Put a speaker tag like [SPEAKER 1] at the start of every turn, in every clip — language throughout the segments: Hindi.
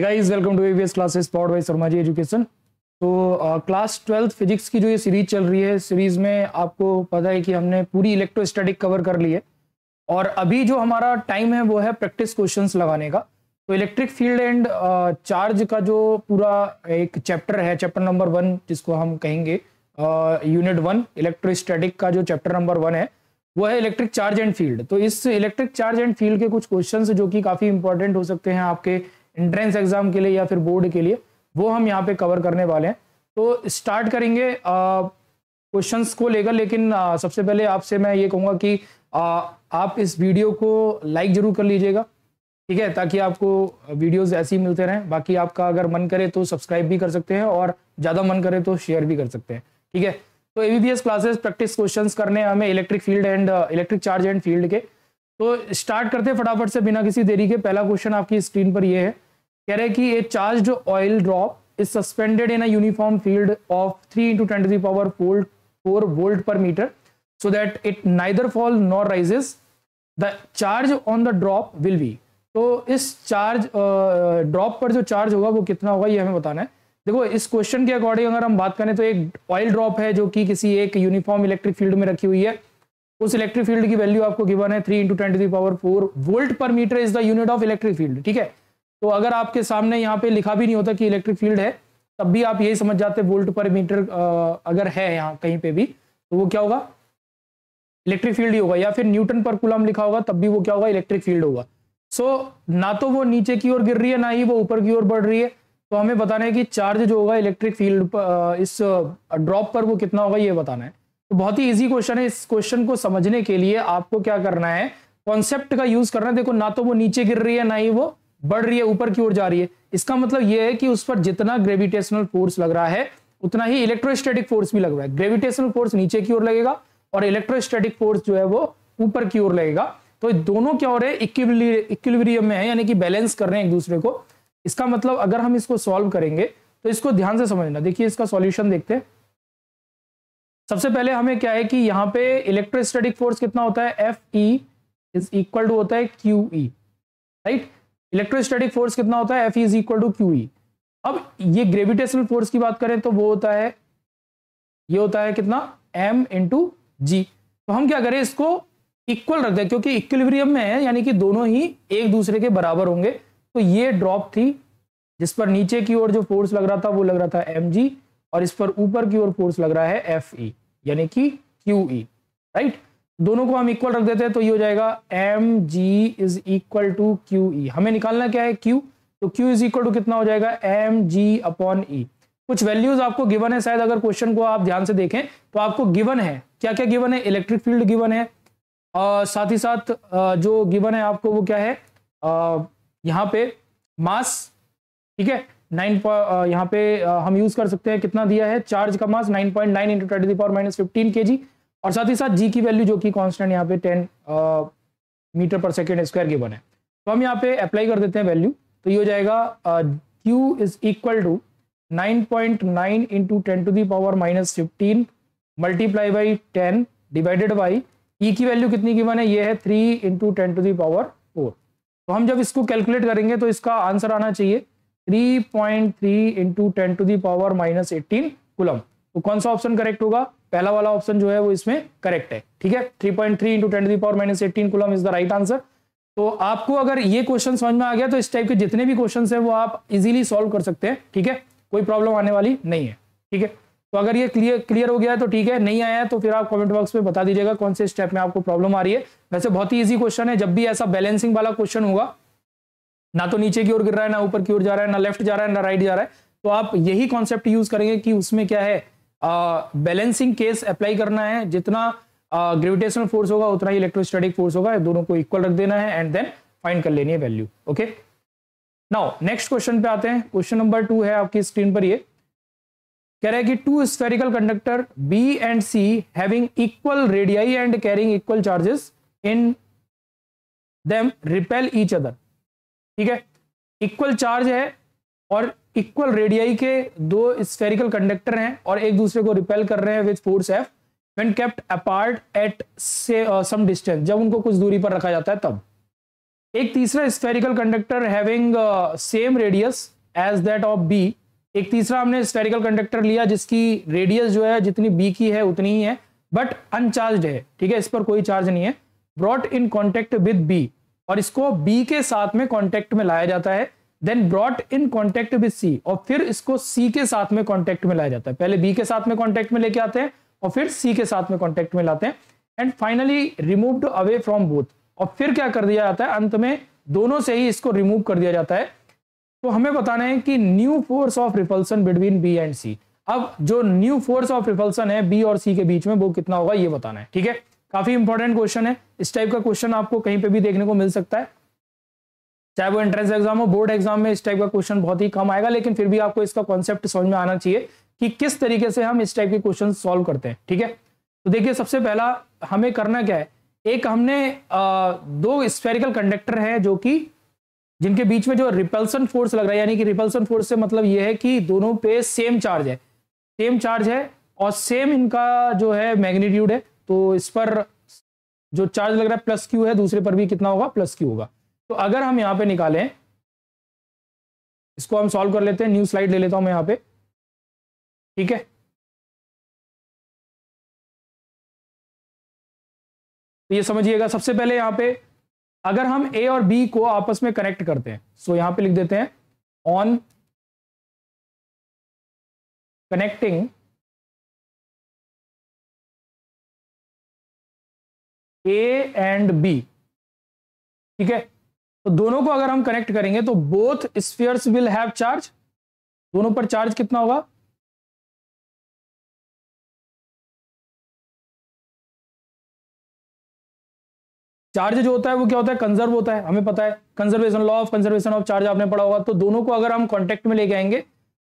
[SPEAKER 1] guys welcome to AVS classes powered by Sharma ji education तो क्लास ट्वेल्थ फिजिक्स की जो ये सीरीज चल रही है सीरीज में आपको पता है कि हमने पूरी इलेक्ट्रोस्टैटिक कवर कर ली है और अभी जो हमारा टाइम है वो है प्रैक्टिस क्वेश्चंस लगाने का तो इलेक्ट्रिक फील्ड एंड चार्ज का जो पूरा एक चैप्टर है चैप्टर नंबर वन जिसको हम कहेंगे यूनिट वन इलेक्ट्रोस्टैटिक का जो चैप्टर नंबर वन है वो है इलेक्ट्रिक चार्ज एंड फील्ड तो इस इलेक्ट्रिक चार्ज एंड फील्ड के कुछ क्वेश्चन जो कि काफ़ी इंपॉर्टेंट हो सकते हैं आपके एंट्रेंस एग्जाम के लिए या फिर बोर्ड के लिए वो हम यहाँ पे कवर करने वाले हैं तो स्टार्ट करेंगे क्वेश्चन को लेकर लेकिन आ, सबसे पहले आपसे मैं ये कहूँगा कि आ, आप इस वीडियो को लाइक ज़रूर कर लीजिएगा ठीक है ताकि आपको वीडियोज ऐसे ही मिलते रहें बाकी आपका अगर मन करे तो सब्सक्राइब भी कर सकते हैं और ज़्यादा मन करे तो शेयर भी कर सकते हैं ठीक है तो एवीबीएस क्लासेस प्रैक्टिस क्वेश्चंस करने हमें electric field and electric charge and field के तो स्टार्ट करते हैं फटाफट से बिना किसी देरी के पहला क्वेश्चन आपकी स्क्रीन पर ये है कह रहे कि a charge oil drop is suspended in a uniform field of three into twenty power fold four volt per meter so that it neither fall nor rises the charge on the drop will be तो इस चार्ज ड्रॉप पर जो चार्ज होगा वो कितना होगा ये हमें बताना है देखो इस क्वेश्चन के अकॉर्डिंग अगर हम बात करें तो एक ऑयल ड्रॉप है जो कि किसी एक यूनिफॉर्म इलेक्ट्रिक फील्ड में रखी हुई है उस इलेक्ट्रिक फील्ड की वैल्यू आपको गिवन है three into twenty power four volt per meter is the unit of electric field ठीक है तो अगर आपके सामने यहाँ पे लिखा भी नहीं होता कि इलेक्ट्रिक फील्ड है तब भी आप यही समझ जाते वोल्ट पर मीटर अगर है यहाँ कहीं पे भी तो वो क्या होगा इलेक्ट्रिक फील्ड ही होगा या फिर न्यूटन पर कुलम लिखा होगा तब भी वो क्या होगा इलेक्ट्रिक फील्ड होगा सो so, ना तो वो नीचे की ओर गिर रही है ना ही वो ऊपर की ओर बढ़ रही है तो हमें बताना है कि चार्ज जो होगा इलेक्ट्रिक फील्ड इस ड्रॉप पर वो कितना होगा ये बताना है तो बहुत ही इजी क्वेश्चन है इस क्वेश्चन को समझने के लिए आपको क्या करना है कॉन्सेप्ट का यूज करना है देखो ना तो वो नीचे गिर रही है ना ही वो बढ़ रही है ऊपर की ओर जा रही है इसका मतलब यह है कि उस पर जितना ग्रेविटेशनल फोर्स लग रहा है उतना ही इलेक्ट्रोस्टैटिक फोर्स भी लग रहा है ग्रेविटेशनल फोर्स नीचे की ओर लगेगा और इलेक्ट्रोस्टैटिक फोर्स जो है वो ऊपर की ओर लगेगा तो दोनों क्या हो रहे हैं इक्विलिब्रियम में है यानी कि बैलेंस कर रहे हैं एक दूसरे को इसका मतलब अगर हम इसको सॉल्व करेंगे तो इसको ध्यान से समझना देखिए इसका सॉल्यूशन देखते हैं सबसे पहले हमें क्या है कि यहाँ पे इलेक्ट्रोस्टैटिक फोर्स कितना होता है F E is equal to होता है Q E right electrostatic force कितना होता है F is equal to Q अब ये ग्रेविटेशनल फोर्स की बात करें तो वो होता है ये होता है कितना एम इंटू जी तो हम क्या करें इसको इक्वल रख हैं क्योंकि इक्विलिब्रियम में है यानी कि दोनों ही एक दूसरे के बराबर होंगे तो ये ड्रॉप थी जिस पर नीचे की ओर जो फोर्स लग रहा था वो लग रहा था एम जी और इस पर ऊपर की ओर फोर्स लग रहा है एफ ई e, यानी कि क्यू राइट e, दोनों को हम इक्वल रख देते हैं तो ये हो जाएगा M G is equal to Q E हमें निकालना क्या है क्यू तो क्यू इज इक्वल टू कितना हो जाएगा एम जी अपॉन ई कुछ वैल्यूज आपको गिवन है शायद अगर क्वेश्चन को आप ध्यान से देखें तो आपको गिवन है क्या क्या गिवन है इलेक्ट्रिक फील्ड गिवन है और साथ ही साथ जो गिवन है आपको वो क्या है यहाँ पे मास ठीक है नाइन यहाँ पे हम यूज कर सकते हैं कितना दिया है चार्ज का mass nine point nine into twenty power minus fifteen K G और साथ ही साथ जी की वैल्यू जो कि कॉन्स्टेंट यहाँ पे ten meter per second square given बने तो हम यहाँ पे अप्लाई कर देते हैं वैल्यू तो ये हो जाएगा Q is equal to nine point nine into ten to the power minus fifteen multiply by ten divided by E की वैल्यू कितनी की है ये है three into ten to the power four तो हम जब इसको कैलकुलेट करेंगे तो इसका आंसर आना चाहिए three point three into ten to the power minus eighteen coulomb तो कौन सा ऑप्शन करेक्ट होगा पहला वाला ऑप्शन जो है वो इसमें करेक्ट है ठीक है three point three into power minus eighteen coulomb is the right answer तो आपको अगर ये क्वेश्चन समझ में आ गया तो इस टाइप के जितने भी क्वेश्चन है वो आप इजिली सॉल्व कर सकते हैं ठीक है कोई प्रॉब्लम आने वाली नहीं है ठीक है तो अगर ये क्लियर क्लियर हो गया है तो ठीक है नहीं आया है तो फिर आप कमेंट बॉक्स में बता दीजिएगा कौन से स्टेप में आपको प्रॉब्लम आ रही है वैसे बहुत ही इजी क्वेश्चन है जब भी ऐसा बैलेंसिंग वाला क्वेश्चन होगा ना तो नीचे की ओर गिर रहा है ना ऊपर की ओर जा रहा है ना लेफ्ट जा रहा है ना राइट जा रहा है तो आप यही कॉन्सेप्ट यूज करेंगे कि उसमें क्या है बैलेंसिंग केस अप्लाई करना है जितना ग्रेविटेशनल uh, फोर्स होगा उतना ही इलेक्ट्रोस्टैटिक फोर्स होगा दोनों को इक्वल रख देना है एंड देन फाइंड कर लेनी है value okay now next question पे आते हैं क्वेश्चन नंबर टू है आपकी स्क्रीन पर ये कह रहा है कि two spherical conductor B and C having equal radii and carrying equal charges in them repel each other ठीक है इक्वल चार्ज है और इक्वल रेडियाई के दो स्फेरिकल कंडक्टर हैं और एक दूसरे को रिपेल कर रहे हैं with force F when kept apart at से सम डिस्टेंस जब उनको कुछ दूरी पर रखा जाता है तब एक तीसरा spherical conductor having same radius as that of B एक तीसरा हमने स्फेरिकल कंडक्टर लिया जिसकी रेडियस जो है जितनी बी की है उतनी ही है बट अनचार्ज है ठीक है इस पर कोई चार्ज नहीं है brought in contact with B और इसको बी के साथ में कॉन्टेक्ट में लाया जाता है then brought in contact with C और फिर इसको सी के साथ में कॉन्टेक्ट में लाया जाता है पहले बी के साथ में कॉन्टेक्ट में लेके आते हैं और फिर सी के साथ में कॉन्टेक्ट में लाते हैं and finally removed away from both और फिर क्या कर दिया जाता है अंत में दोनों से ही इसको रिमूव कर दिया जाता है तो हमें बताना है कि new force of repulsion between B and C अब जो न्यू फोर्स ऑफ रिपल्सन है बी और सी के बीच में वो कितना होगा ये बताना है ठीक है काफी इंपॉर्टेंट क्वेश्चन है इस टाइप का क्वेश्चन आपको कहीं पे भी देखने को मिल सकता है चाहे वो एंट्रेंस एग्जाम हो बोर्ड एग्जाम में इस टाइप का क्वेश्चन बहुत ही कम आएगा लेकिन फिर भी आपको इसका कॉन्सेप्ट समझ में आना चाहिए कि किस तरीके से हम इस टाइप के क्वेश्चन सॉल्व करते हैं ठीक है तो देखिए सबसे पहला हमें करना क्या है एक हमने आ, दो स्पेरिकल कंडक्टर हैं जो कि जिनके बीच में जो रिपल्सन फोर्स लग रहा है यानी कि रिपल्सन फोर्स से मतलब यह है कि दोनों पे सेम चार्ज है सेम चार्ज है और सेम इनका जो है मैग्नीट्यूड है तो इस पर जो चार्ज लग रहा है प्लस क्यू है दूसरे पर भी कितना होगा प्लस क्यू होगा तो अगर हम यहां पे निकालें इसको हम सॉल्व कर लेते हैं न्यू स्लाइड ले लेता हूं मैं यहां पे
[SPEAKER 2] ठीक है तो ये समझिएगा सबसे पहले यहां पे अगर हम ए और बी को आपस में कनेक्ट करते हैं सो यहां पे लिख देते हैं on connecting
[SPEAKER 1] A and B ठीक है तो दोनों को अगर हम कनेक्ट करेंगे तो both spheres will have charge दोनों पर चार्ज कितना होगा चार्ज जो होता है वो क्या होता है कंजर्व होता है हमें पता है conservation law of conservation of charge आपने पढ़ा होगा तो दोनों को अगर हम कॉन्टेक्ट में लेके आएंगे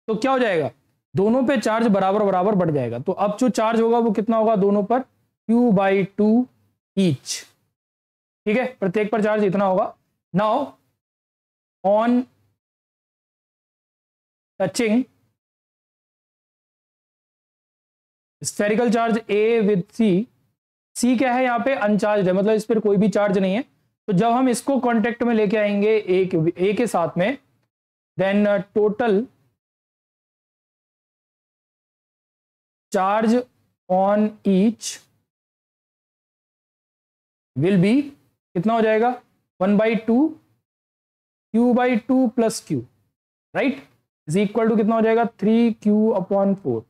[SPEAKER 1] तो क्या हो जाएगा दोनों पे चार्ज बराबर बराबर बढ़ जाएगा तो अब जो चार्ज होगा वो कितना होगा दोनों पर क्यू बाई टू ईच ठीक है प्रत्येक पर चार्ज इतना होगा now
[SPEAKER 2] on touching
[SPEAKER 1] spherical charge A with C C क्या है यहाँ पे अनचार्ज है मतलब इस पर कोई भी चार्ज नहीं है तो जब हम इसको कॉन्टेक्ट में लेके आएंगे ए के ए के साथ में then total
[SPEAKER 2] charge on each will be कितना हो जाएगा one by two
[SPEAKER 1] Q by two plus Q right is equal to कितना हो जाएगा थ्री क्यू अपॉन फोर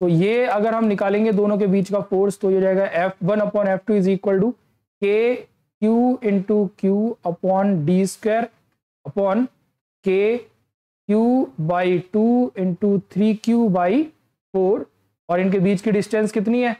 [SPEAKER 1] तो ये अगर हम निकालेंगे दोनों के बीच का फोर्स तो ये हो जाएगा F one upon F two is equal to K Q into Q upon D square upon K Q by two into three Q by four और इनके बीच की डिस्टेंस कितनी है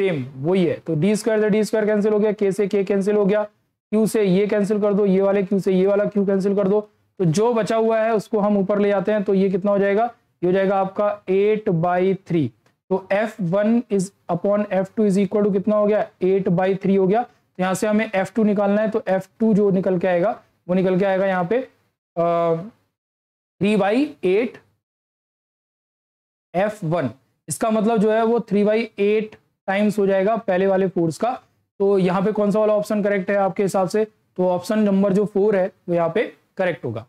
[SPEAKER 1] सेम वही है तो D square D square cancel हो गया के से के कैंसिल हो गया क्यू से ये कैंसिल कर दो ये वाले क्यू से ये वाला क्यू कैंसिल कर दो तो जो बचा हुआ है उसको हम ऊपर ले जाते हैं तो ये कितना हो जाएगा ये हो जाएगा आपका एट बाई थ्री तो F one is upon F two is equal to कितना हो गया एट बाई थ्री हो गया तो यहाँ से हमें एफ टू निकालना है तो एफ टू जो निकल के आएगा वो निकल के आएगा यहाँ पे three by eight F one इसका मतलब जो है वो थ्री बाई एट टाइम्स हो जाएगा पहले वाले फोर्स का तो यहाँ पे कौन सा वाला ऑप्शन करेक्ट है आपके हिसाब से तो ऑप्शन नंबर जो फोर है वो यहाँ पे करेक्ट होगा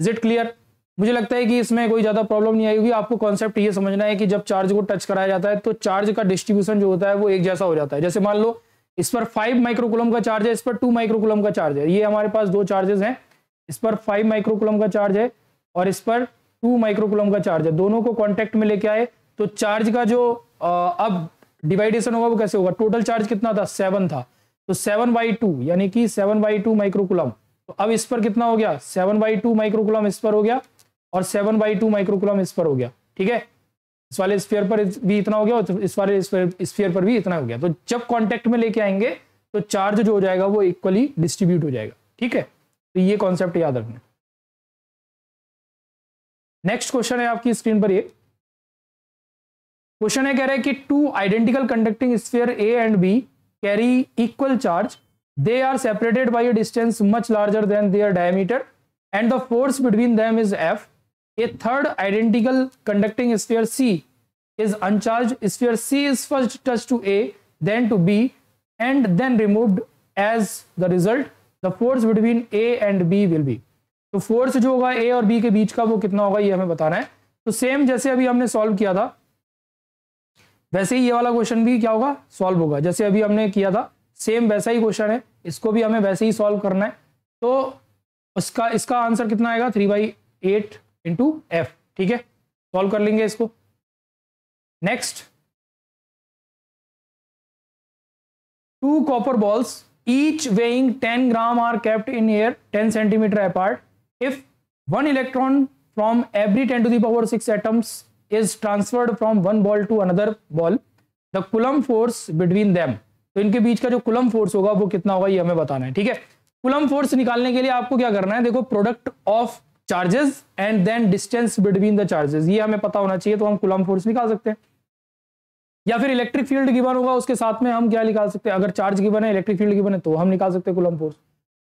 [SPEAKER 1] इज इट क्लियर मुझे लगता है कि इसमें कोई ज़्यादा प्रॉब्लम नहीं आएगी आपको कॉन्सेप्ट ये समझना है कि जब चार्ज को टच कराया जाता है तो चार्ज का डिस्ट्रीब्यूशन जो होता है वो एक जैसा हो जाता है जैसे मान लो इस पर फाइव माइक्रोकुलम का चार्ज है इस पर टू माइक्रोकुलम का चार्ज है ये हमारे पास दो चार्जेस हैं इस पर फाइव माइक्रोकुलम का चार्ज है और इस पर टू माइक्रोकुलम का चार्ज है दोनों को कॉन्टेक्ट में लेके आए तो चार्ज का जो अब डिवाइडेशन होगा वो कैसे होगा टोटल चार्ज कितना था सेवन था तो सेवन बाई टू यानी कि सेवन बाई टू माइक्रोकुलम तो अब इस पर कितना हो गया सेवन बाई टू माइक्रोकुलम इस पर हो गया और सेवन बाई टू माइक्रोकुलम इस पर हो गया ठीक है इस वाले स्फीयर पर भी इतना हो गया और इस वाले स्फीयर पर भी इतना हो गया तो जब कॉन्टेक्ट में लेके आएंगे तो चार्ज जो हो जाएगा वो इक्वली डिस्ट्रीब्यूट हो जाएगा ठीक है तो ये कॉन्सेप्ट याद रखना नेक्स्ट क्वेश्चन है आपकी स्क्रीन पर ये क्वेश्चन है कह रहा है कि two identical conducting sphere A and B carry equal charge they are separated by a distance much larger than their diameter and the force between them is F a third identical conducting sphere C is uncharged sphere C is first touch to A then to B and then removed as the result the force between A and B will be तो फोर्स जो होगा ए और बी के बीच का वो कितना होगा ये हमें बताना है तो सेम जैसे अभी हमने सॉल्व किया था वैसे ही ये वाला क्वेश्चन भी क्या होगा सॉल्व होगा जैसे अभी हमने किया था सेम वैसा ही क्वेश्चन है इसको भी हमें वैसे ही सॉल्व करना है तो उसका इसका आंसर कितना आएगा three by eight into F ठीक है सॉल्व कर लेंगे इसको next two copper balls each weighing ten gram are kept in air ten centimeter apart if one electron from every ten to the power six atoms is transferred from one ball to another ball the coulomb force between them तो इनके बीच का जो कुलम फोर्स होगा वो कितना होगा ये हमें बताना है ठीक है कुलम फोर्स निकालने के लिए आपको क्या करना है देखो product of charges and then distance between the charges ये हमें पता होना चाहिए तो हम कुलम फोर्स निकाल सकते हैं या फिर इलेक्ट्रिक फील्ड गिवन होगा उसके साथ में हम क्या निकाल सकते हैं अगर चार्ज गिवन है इलेक्ट्रिक फील्ड गिवन है तो हम निकाल सकते हैं कुलम फोर्स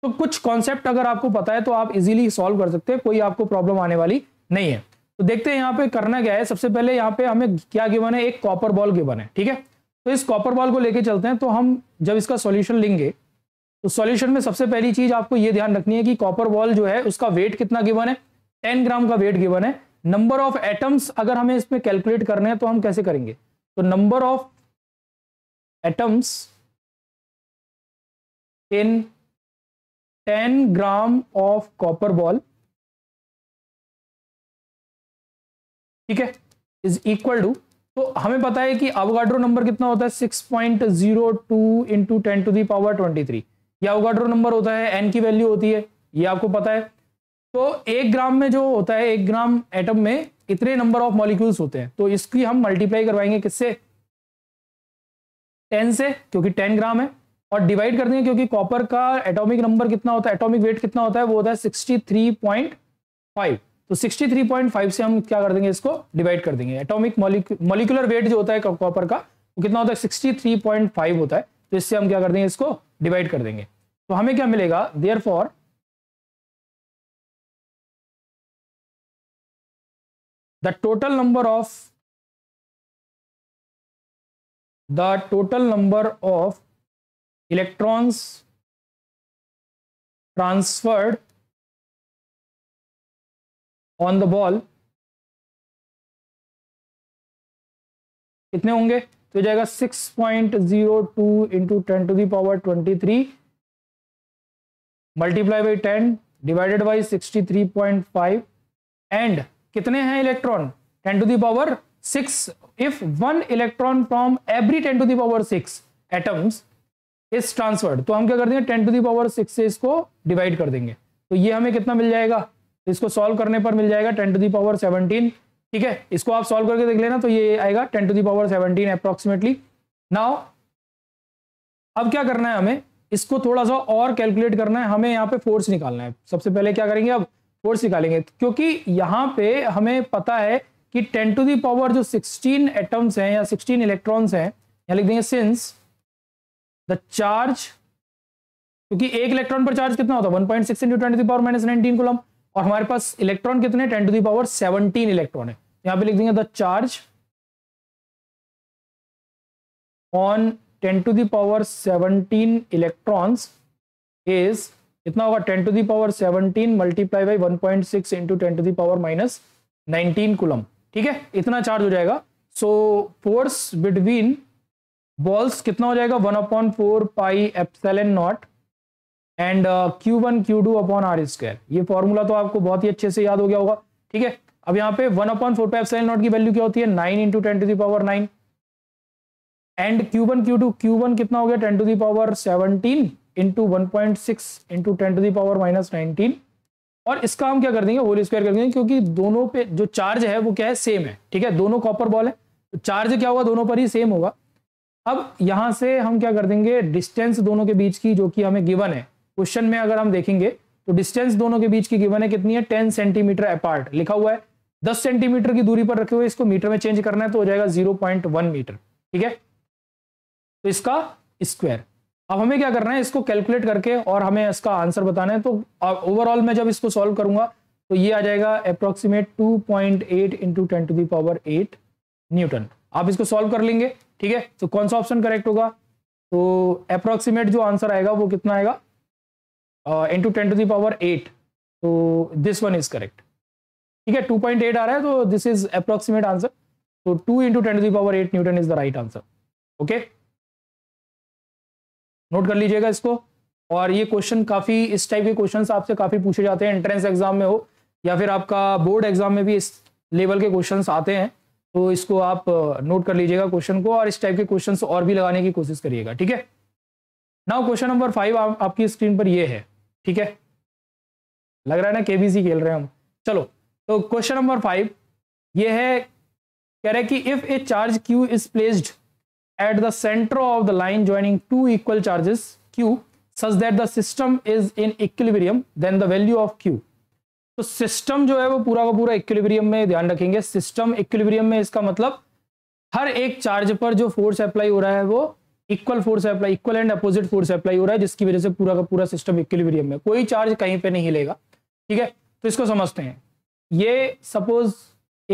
[SPEAKER 1] तो कुछ कॉन्सेप्ट अगर आपको पता है तो आप इजीली सॉल्व कर सकते हैं कोई आपको प्रॉब्लम आने वाली नहीं है तो देखते हैं यहाँ पे करना क्या है सबसे पहले यहाँ पे हमें क्या गिवन है एक कॉपर बॉल गिवन है ठीक है तो इस कॉपर बॉल को लेके चलते हैं तो हम जब इसका सॉल्यूशन लेंगे तो सॉल्यूशन में सबसे पहली चीज आपको ये ध्यान रखनी है कि कॉपर बॉल जो है उसका वेट कितना गिवन है टेन ग्राम का वेट गिवन है नंबर ऑफ एटम्स अगर हमें इसमें कैलकुलेट करने हैं तो हम कैसे करेंगे तो number of atoms
[SPEAKER 2] in ten gram of copper ball ठीक है
[SPEAKER 1] इज इक्वल टू तो हमें पता है कि अवगाड्रो नंबर कितना होता है six point zero two into ten to the power twenty three यह अवगाड्रो नंबर होता है एन की वैल्यू होती है ये आपको पता है तो एक ग्राम में जो होता है एक ग्राम एटम में इतने नंबर ऑफ मॉलिक्यूल्स होते हैं तो इसकी हम मल्टीप्लाई करवाएंगे किससे टेन से क्योंकि टेन ग्राम है और डिवाइड कर देंगे क्योंकि कॉपर का एटॉमिक नंबर कितना होता है एटॉमिक वेट कितना होता है वो होता है सिक्सटी थ्री पॉइंट फाइव तो 63.5 से हम क्या कर देंगे इसको डिवाइड कर देंगे एटॉमिक मोलिकुलर वेट जो होता है कॉपर का वो कितना होता है 63.5 होता है तो इससे हम क्या कर देंगे इसको डिवाइड कर देंगे तो हमें क्या मिलेगा therefore
[SPEAKER 2] the total number of the total number of electrons transferred on the ball कितने होंगे तो जाएगा six point zero two into
[SPEAKER 1] ten to the power twenty three multiply by ten divided by sixty three point five and कितने हैं electron ten to the power six if one electron from every ten to the power six atoms is transferred तो हम क्या कर देंगे टेन टू दावर सिक्स से इसको डिवाइड कर देंगे तो ये हमें कितना मिल जाएगा इसको सॉल्व करने पर मिल जाएगा ten to the power seventeen ठीक है इसको आप सॉल्व करके देख लेना तो ये आएगा ten to the power seventeen approximately now अब क्या करना है हमें इसको थोड़ा सा और कैलकुलेट करना है हमें यहाँ पे फोर्स निकालना है सबसे पहले क्या करेंगे अब फोर्स निकालेंगे क्योंकि यहाँ पे हमें पता है कि टेन टू दी पावर जो सिक्सटीन एटम्स हैं या सिक्सटीन इलेक्ट्रॉन्स हैं यहाँ लिख देंगे सिंस द चार्ज क्योंकि एक इलेक्ट्रॉन पर चार्ज कितना होता है one point six into twenty power minus nineteen coulomb और हमारे पास इलेक्ट्रॉन कितने ten to the power seventeen electron है यहां पे लिख देंगे the charge on ten to the power seventeen electrons is कितना होगा ten to the power seventeen multiply by one point six into ten to the power minus nineteen coulomb ठीक है इतना चार्ज हो जाएगा सो फोर्स बिटवीन बॉल्स कितना हो जाएगा one upon four pi epsilon naught and Q one Q two upon R square ये फॉर्मूला तो आपको बहुत ही अच्छे से याद हो गया होगा ठीक है अब यहाँ पे one upon four pi seven naught की वैल्यू क्या होती है nine into ten to the power nine and Q one Q two Q one कितना हो गया ten to the power seventeen into one point six into ten to the power minus nineteen और इसका हम क्या कर देंगे होल स्क्वायर कर देंगे क्योंकि दोनों पे जो चार्ज है वो क्या है सेम है ठीक है दोनों कॉपर बॉल है तो चार्ज क्या होगा दोनों पर ही सेम होगा अब यहां से हम क्या कर देंगे डिस्टेंस दोनों के बीच की जो कि हमें गिवन है क्वेश्चन में अगर हम देखेंगे तो डिस्टेंस दोनों के बीच की गिवन है कितनी है टेन सेंटीमीटर अपार्ट लिखा हुआ है दस सेंटीमीटर की दूरी पर रखे हुए इसको मीटर में चेंज करना है तो हो जाएगा जीरो पॉइंट वन मीटर ठीक है तो इसका स्क्वायर अब हमें क्या करना है इसको कैलकुलेट करके और हमें इसका आंसर बताना है तो ओवरऑल मैं जब इसको सॉल्व करूंगा तो ये आ जाएगा approximate two point eight into ten to the power eight newton आप इसको सॉल्व कर लेंगे ठीक है तो कौन सा ऑप्शन करेक्ट होगा तो अप्रोक्सीमेट जो आंसर आएगा वो कितना आएगा into ten to the power eight तो दिस वन इज करेक्ट ठीक है टू पॉइंट एट आ रहा है तो दिस इज अप्रोक्सीमेट आंसर तो two into ten to the power eight newton is the right answer okay note कर लीजिएगा इसको और ये क्वेश्चन काफी इस टाइप के क्वेश्चन आपसे काफी पूछे जाते हैं एंट्रेंस एग्जाम में हो या फिर आपका बोर्ड एग्जाम में भी इस लेवल के क्वेश्चन आते हैं तो इसको आप नोट uh, कर लीजिएगा क्वेश्चन को और इस टाइप के क्वेश्चन और भी लगाने की कोशिश करिएगा ठीक है नाउ क्वेश्चन नंबर फाइव आपकी स्क्रीन पर ये है ठीक है लग रहा है ना केबीसी खेल रहे हैं हम चलो तो क्वेश्चन नंबर फाइव ये है कह रहे कि if a charge Q is placed at the centre of the line joining two equal charges Q such that the system is in equilibrium then the value of Q तो सिस्टम जो है वो पूरा का पूरा इक्विलिब्रियम में ध्यान रखेंगे सिस्टम इक्विलिब्रियम में इसका मतलब हर एक चार्ज पर जो फोर्स अप्लाई हो रहा है वो equal force apply equal and opposite force apply हो रहा है जिसकी वजह से पूरा का पूरा सिस्टम इक्विलिब्रियम में कोई चार्ज कहीं पे नहीं हिलेगा ठीक है तो इसको समझते हैं ये सपोज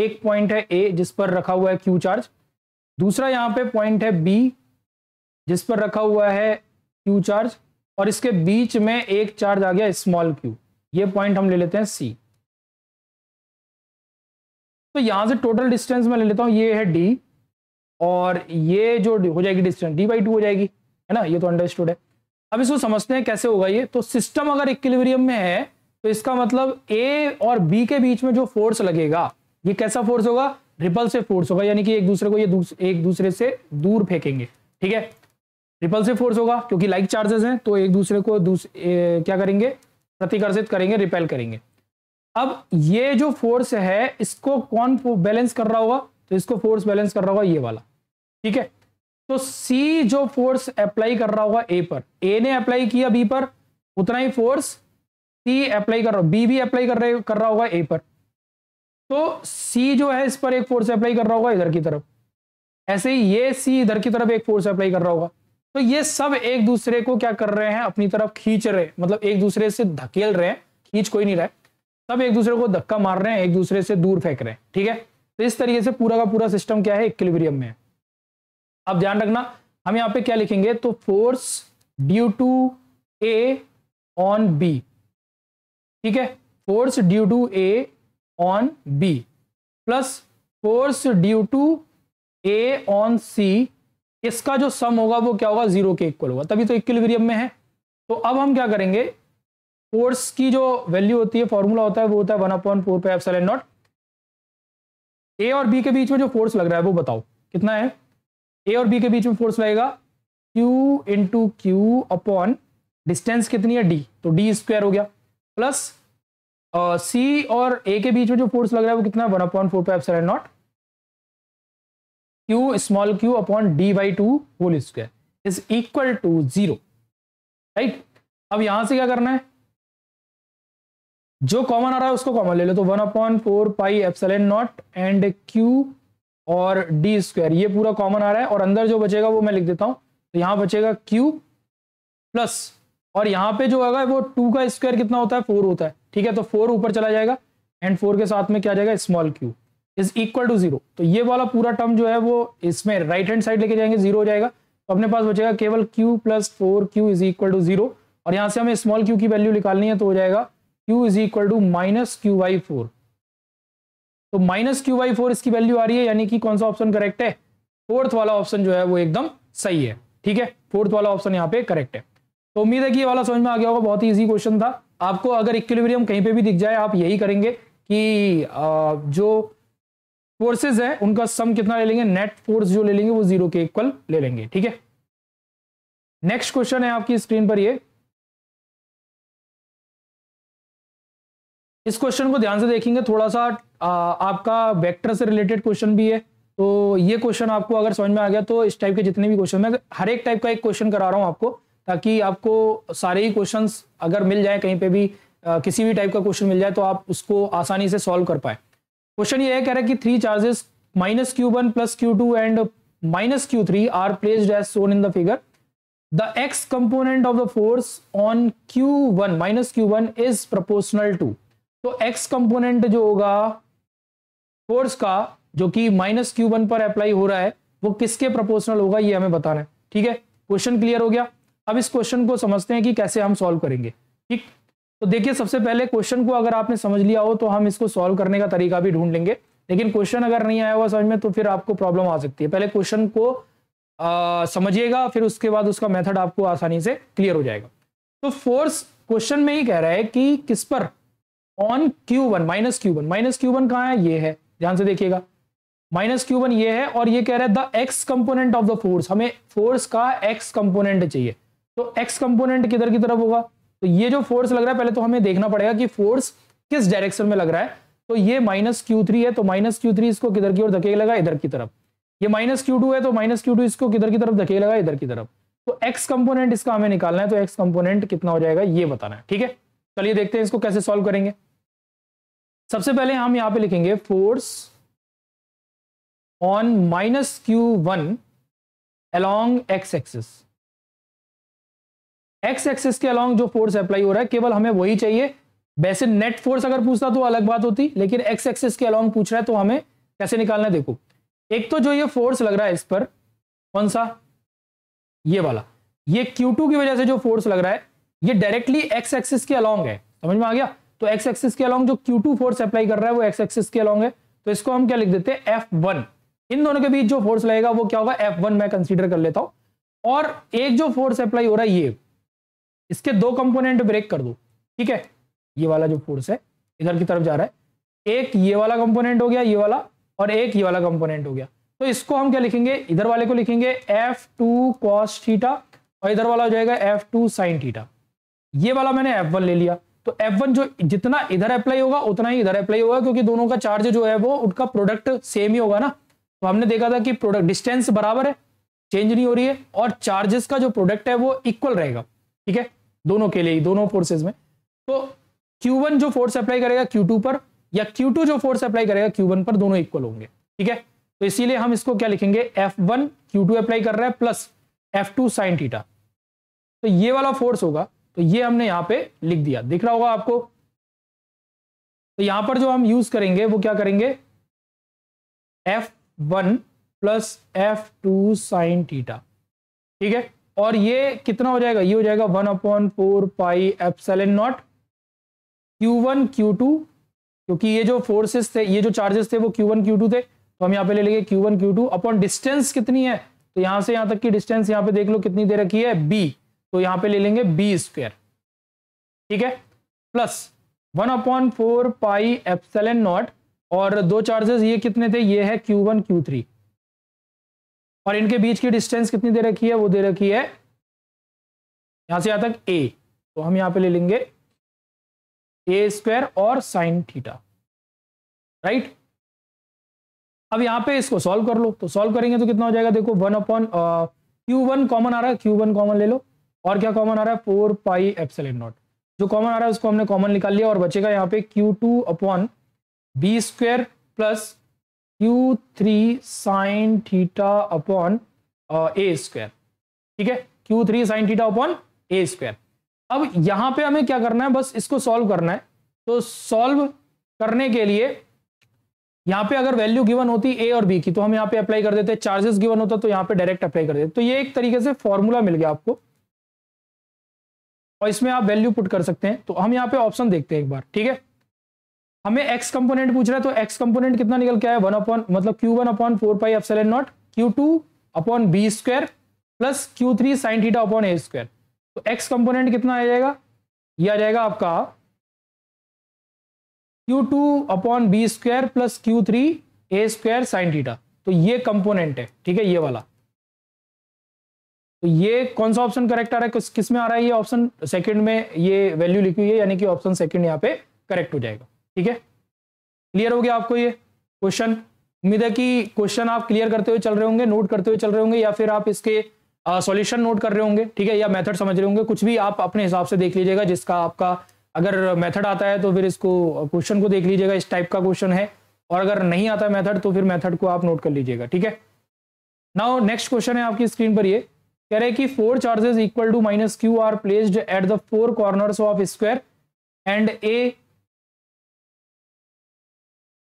[SPEAKER 1] एक पॉइंट है ए जिस पर रखा हुआ है क्यू चार्ज दूसरा यहाँ पे पॉइंट है बी जिस पर रखा हुआ है क्यू चार्ज और इसके बीच में एक चार्ज आ गया स्मॉल क्यू ये पॉइंट हम ले लेते हैं सी तो यहां से टोटल डिस्टेंस में ले लेता हूं ये है डी और ये जो हो जाएगी डिस्टेंस डी बाई टू हो जाएगी है ना ये तो अंडरस्टूड है अब इसको समझते हैं कैसे होगा ये तो सिस्टम अगर इक्विलिब्रियम में है तो इसका मतलब ए और बी के बीच में जो फोर्स लगेगा ये कैसा फोर्स होगा रिपल्सिव फोर्स होगा यानी कि एक दूसरे को ये दूस, एक दूसरे से दूर फेंकेंगे ठीक है रिपल्सिव फोर्स होगा क्योंकि लाइक चार्जेस हैं तो एक दूसरे को दूस, ए, क्या करेंगे प्रतिकर्षित करेंगे रिपेल करेंगे अब ये जो फोर्स है इसको कौन बैलेंस कर रहा होगा तो इसको फोर्स बैलेंस कर रहा होगा ये वाला ठीक है तो सी जो फोर्स अप्लाई कर रहा होगा ए पर ए ने अप्लाई किया बी पर उतना ही फोर्स सी अप्लाई कर रहा बी भी अप्लाई कर रहे कर रहा होगा ए पर तो सी जो है इस पर एक फोर्स अप्लाई कर रहा होगा इधर की तरफ ऐसे ही ये सी इधर की तरफ एक फोर्स अप्लाई कर रहा होगा तो ये सब एक दूसरे को क्या कर रहे हैं अपनी तरफ खींच रहे मतलब एक दूसरे से धकेल रहे हैं खींच कोई नहीं रहा सब एक दूसरे को धक्का मार रहे हैं एक दूसरे से दूर फेंक रहे हैं ठीक है तो इस तरीके से पूरा का पूरा सिस्टम क्या है इक्विलिब्रियम में अब ध्यान रखना हम यहां पे क्या लिखेंगे तो force due to A on B ठीक है force due to A on B plus force due to A on C इसका जो सम होगा वो क्या होगा जीरो के इक्वल होगा तभी तो इक्विलिब्रियम में है तो अब हम क्या करेंगे फोर्स की जो वैल्यू होती है फॉर्मूला होता है वो होता है वन अपॉइंट फोर पे एफ नॉट ए और बी के बीच में जो फोर्स लग रहा है वो बताओ कितना है ए और बी के बीच में फोर्स लगेगा Q into Q upon distance कितनी है डी तो डी स्क्वायर हो गया प्लस सी uh, और ए के बीच में जो फोर्स लग रहा है वो कितना है one upon four pi epsilon naught Q small Q upon D by two whole square is equal to zero right अब यहां से क्या करना है जो कॉमन आ रहा है उसको कॉमन ले लो तो one upon four pi epsilon naught and Q और डी स्क्वायर ये पूरा कॉमन आ रहा है और अंदर जो बचेगा वो मैं लिख देता हूं तो यहां बचेगा क्यू प्लस और यहाँ पे जो आएगा वो टू का स्क्वायर कितना होता है फोर होता है ठीक है तो फोर ऊपर चला जाएगा एंड फोर के साथ में क्या जाएगा small Q is equal to zero तो ये वाला पूरा टर्म जो है वो इसमें राइट हैंड साइड लेके जाएंगे जीरो हो जाएगा तो अपने पास बचेगा केवल Q plus four Q is equal to zero और यहां से हमें स्मॉल क्यू की वैल्यू निकालनी है तो हो जाएगा Q is equal to minus Q by four तो माइनस क्यू वाई फोर इसकी वैल्यू आ रही है यानी कि कौन सा ऑप्शन करेक्ट है फोर्थ वाला ऑप्शन जो है वो एकदम सही है ठीक है फोर्थ वाला ऑप्शन यहाँ पे करेक्ट है तो उम्मीद है कि ये वाला समझ में आ गया होगा बहुत ही इजी क्वेश्चन था आपको अगर इक्विलिब्रियम कहीं पे भी दिख जाए आप यही करेंगे कि जो फोर्सेज है उनका सम कितना ले लेंगे नेट फोर्स जो ले लेंगे वो जीरो के इक्वल ले लेंगे ठीक है नेक्स्ट
[SPEAKER 2] क्वेश्चन है आपकी स्क्रीन पर ये
[SPEAKER 1] इस क्वेश्चन को ध्यान से देखेंगे थोड़ा सा आ, आपका वेक्टर से रिलेटेड क्वेश्चन भी है तो ये क्वेश्चन आपको अगर समझ में आ गया तो इस टाइप के जितने भी क्वेश्चन मैं हर एक टाइप का एक क्वेश्चन करा रहा हूँ आपको ताकि आपको सारे ही क्वेश्चन अगर मिल जाए कहीं पे भी आ, किसी भी टाइप का क्वेश्चन मिल जाए तो आप उसको आसानी से सॉल्व कर पाए क्वेश्चन ये है कह रहे हैं कि three charges minus Q one plus Q two and minus Q three are placed as shown in the figure the X component of the force on Q one minus Q one is proportional to तो एक्स कंपोनेंट जो होगा फोर्स का जो कि माइनस क्यू वन पर अप्लाई हो रहा है वो किसके प्रोपोर्शनल होगा ये हमें बताना है ठीक है क्वेश्चन क्लियर हो गया अब इस क्वेश्चन को समझते हैं कि कैसे हम सॉल्व करेंगे ठीक तो देखिए सबसे पहले क्वेश्चन को अगर आपने समझ लिया हो तो हम इसको सॉल्व करने का तरीका भी ढूंढ लेंगे लेकिन क्वेश्चन अगर नहीं आया हुआ समझ में तो फिर आपको प्रॉब्लम आ सकती है पहले क्वेश्चन को समझिएगा फिर उसके बाद उसका मेथड आपको आसानी से क्लियर हो जाएगा तो फोर्स क्वेश्चन में ही कह रहा है कि किस पर on Q one minus Q one minus Q one कहाँ है ये है ध्यान से देखिएगा माइनस क्यू वन ये है और ये कह रहा है the X component of the force हमें फोर्स का एक्स कंपोनेंट चाहिए तो एक्स कंपोनेंट किधर की तरफ होगा तो ये जो फोर्स लग रहा है पहले तो हमें देखना पड़ेगा कि फोर्स किस डायरेक्शन में लग रहा है तो ये माइनस क्यू थ्री है तो माइनस क्यू थ्री इसको किधर की ओर धकेल लगा इधर की तरफ ये माइनस क्यू टू है तो माइनस क्यू टू इसको किधर की तरफ धकेल लगा इधर की तरफ तो एक्स कंपोनेंट इसका हमें निकालना है तो एक्स कंपोनेंट कितना हो जाएगा ये बताना है ठीक है चलिए देखते हैं इसको कैसे सॉल्व करेंगे सबसे पहले हम यहां पे लिखेंगे force on minus Q one along X axis X axis के अलोंग जो फोर्स अप्लाई हो रहा है केवल हमें वही चाहिए वैसे नेट फोर्स अगर पूछता तो अलग बात होती लेकिन एक्स एक्सिस के अलोंग पूछ रहा है तो हमें कैसे निकालना है देखो एक तो जो ये फोर्स लग रहा है इस पर कौन सा ये वाला ये टू की वजह से जो फोर्स लग रहा है ये डायरेक्टली एक्स एक्सिस के अलोंग है समझ में आ गया तो एक्स एक्सिस के अलॉन्ग जो क्यू टू फोर्स अप्लाई कर रहा है वो एक्स एक्सिस के अलॉन्ग है तो इसको हम क्या लिख देते हैं एफ वन इन दोनों के बीच जो फोर्स लगेगा वो क्या होगा एफ वन मैं कंसिडर कर लेता हूं और एक जो फोर्स अप्लाई हो रहा है ये इसके दो कंपोनेंट ब्रेक कर दो ठीक है ये वाला जो फोर्स है इधर की तरफ जा रहा है एक ये वाला कंपोनेंट हो गया ये वाला और एक ये वाला कंपोनेंट हो गया तो इसको हम क्या लिखेंगे इधर वाले को लिखेंगे एफ टू कॉस थीटा और इधर वाला हो जाएगा एफ टू साइन थीटा ये वाला मैंने एफ वन ले लिया तो F1 जो जितना इधर अप्लाई होगा उतना ही इधर अप्लाई होगा क्योंकि दोनों का चार्ज जो है वो उनका प्रोडक्ट सेम ही होगा ना तो हमने देखा था कि प्रोडक्ट डिस्टेंस बराबर है चेंज नहीं हो रही है और चार्जेस का जो प्रोडक्ट है वो इक्वल रहेगा ठीक है दोनों के लिए दोनों फोर्सेज में तो Q1 जो फोर्स अप्लाई करेगा Q2 पर या Q2 जो फोर्स अप्लाई करेगा Q1 पर दोनों इक्वल होंगे ठीक है तो इसीलिए हम इसको क्या लिखेंगे F1 Q2 अप्लाई कर रहा है plus F2 to sign theta तो ये वाला फोर्स होगा तो ये हमने यहां पे लिख दिया दिख रहा होगा आपको तो यहां पर जो हम यूज करेंगे वो क्या करेंगे F one plus F two sine theta ठीक है और ये कितना हो जाएगा ये हो जाएगा one upon four pi epsilon naught Q one Q two क्योंकि ये जो फोर्सेस थे ये जो चार्जेस थे वो क्यू वन क्यू टू थे तो हम यहां पे ले लेंगे Q one Q two upon distance कितनी है तो यहां से यहां तक की डिस्टेंस यहां पे देख लो कितनी दे रखी है बी तो यहां पे ले लेंगे बी स्क्वेयर ठीक है plus one upon four pi epsilon naught और दो चार्जेस ये कितने थे ये है क्यू वन क्यू थ्री और इनके बीच की डिस्टेंस कितनी दे रखी है वो दे रखी है यहां
[SPEAKER 2] से यहां तक ए तो हम यहां पे ले लेंगे ए स्क्वायर
[SPEAKER 1] और साइन थीटा राइट अब यहां पे इसको सॉल्व कर लो तो सॉल्व करेंगे तो कितना हो जाएगा देखो one upon Q one common आ रहा है क्यू वन कॉमन ले लो और क्या कॉमन आ रहा है फोर पाई एप्सलेन नॉट जो कॉमन आ रहा है उसको हमने कॉमन निकाल लिया और बचेगा यहाँ पे Q two upon B square plus Q three sine theta upon ए स्क्वेयर ठीक है Q three sine theta upon ए स्क्वेयर अब यहाँ पे हमें क्या करना है बस इसको सॉल्व करना है तो सॉल्व करने के लिए यहाँ पे अगर वैल्यू गिवन होती ए और बी की तो हम यहाँ पे अप्लाई कर देते चार्जेस गिवन होता तो यहाँ पे डायरेक्ट अप्लाई कर देते तो ये एक तरीके से फॉर्मूला मिल गया आपको और इसमें आप वैल्यू पुट कर सकते हैं तो हम यहाँ पे ऑप्शन देखते हैं एक बार ठीक है हमें एक्स कंपोनेंट पूछ रहा है तो एक्स कंपोनेंट कितना निकल के आया वन अपॉन मतलब Q one upon four pi F naught Q two upon B square plus Q three sine theta upon ए स्क्वायर तो एक्स कंपोनेंट कितना आ जाएगा ये आ जाएगा आपका Q two upon B square plus Q three A square sine theta तो ये कंपोनेंट है ठीक है ये वाला तो ये कौन सा ऑप्शन करेक्ट आ रहा है किस किस में आ रहा है ये ऑप्शन सेकंड में ये वैल्यू लिखी हुई है यानी कि ऑप्शन सेकंड यहाँ पे करेक्ट हो जाएगा ठीक है क्लियर हो गया आपको ये क्वेश्चन उम्मीद है कि क्वेश्चन आप क्लियर करते हुए चल रहे होंगे नोट करते हुए चल रहे होंगे या फिर आप इसके सॉल्यूशन नोट कर रहे होंगे ठीक है या मेथड समझ रहे होंगे कुछ भी आप अपने हिसाब से देख लीजिएगा जिसका आपका अगर मेथड आता है तो फिर इसको क्वेश्चन को देख लीजिएगा इस टाइप का क्वेश्चन है और अगर नहीं आता मेथड तो फिर मेथड को आप नोट कर लीजिएगा ठीक है नाउ नेक्स्ट क्वेश्चन है आपकी स्क्रीन पर ये कह रहे कि four charges equal to minus Q are placed at the four corners of square and a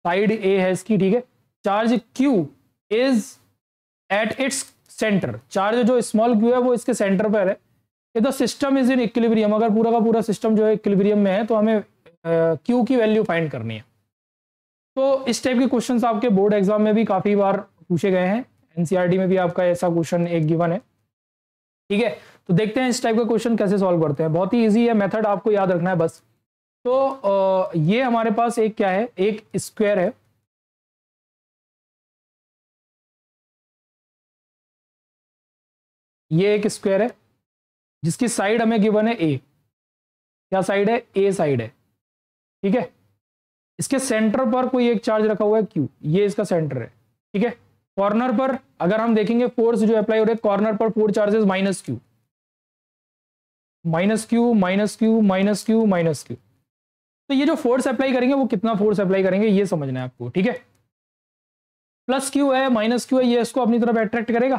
[SPEAKER 1] side A है इसकी ठीक है charge Q is at its centre charge जो स्मॉल क्यू है वो इसके सेंटर पर है ये तो सिस्टम इज इन इक्विलिब्रियम अगर पूरा का पूरा सिस्टम जो है इक्विलिब्रियम में है तो हमें क्यू uh, की वैल्यू फाइंड करनी है तो इस टाइप के क्वेश्चंस आपके बोर्ड एग्जाम में भी काफ़ी बार पूछे गए हैं एनसीईआरटी e में भी आपका ऐसा क्वेश्चन एक गिवन है ठीक है तो देखते हैं इस टाइप का क्वेश्चन कैसे सॉल्व करते हैं बहुत ही ईजी है मेथड आपको याद रखना है बस तो ये हमारे पास एक क्या है एक स्क्वायर है
[SPEAKER 2] ये एक स्क्वायर है
[SPEAKER 1] जिसकी साइड हमें गिवन है ए क्या साइड है ए साइड है ठीक है इसके सेंटर पर कोई एक चार्ज रखा हुआ है क्यू ये इसका सेंटर है ठीक है कॉर्नर पर अगर हम देखेंगे फोर्स जो अप्लाई हो रहा है कॉर्नर पर four charges minus Q minus Q minus Q minus Q minus Q तो ये जो फोर्स अप्लाई करेंगे वो कितना फोर्स अप्लाई करेंगे ये समझना है आपको ठीक है प्लस क्यू है माइनस क्यू है ये इसको अपनी तरफ अट्रैक्ट करेगा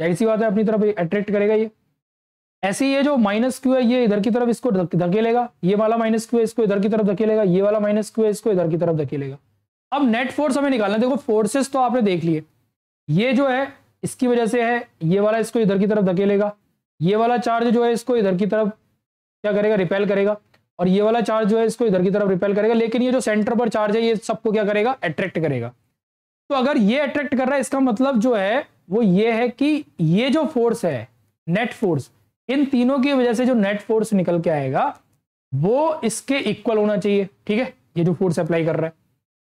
[SPEAKER 1] जाहिर सी बात है अपनी तरफ अट्रैक्ट करेगा ये ऐसे ये जो माइनस क्यू है ये इधर की तरफ इसको धकेलेगा ये वाला माइनस क्यू है इसको इधर की तरफ धकेलेगा ये वाला माइनस क्यू है इसको इधर की तरफ धकेलेगा अब नेट फोर्स हमें निकालना देखो फोर्सेस तो आपने देख लिए ये जो है इसकी वजह से है ये वाला इसको इधर की तरफ धकेलेगा ये वाला चार्ज जो है इसको इधर की तरफ क्या करेगा रिपेल करेगा और ये वाला चार्ज जो है इसको इधर की तरफ रिपेल करेगा लेकिन ये जो सेंटर पर चार्ज है ये सबको क्या करेगा अट्रैक्ट करेगा तो अगर ये अट्रैक्ट कर रहा है इसका मतलब जो है वो ये है कि ये जो फोर्स है नेट फोर्स इन तीनों की वजह से जो नेट फोर्स निकल के आएगा वो इसके इक्वल होना चाहिए ठीक है ये जो फोर्स अप्लाई कर रहा है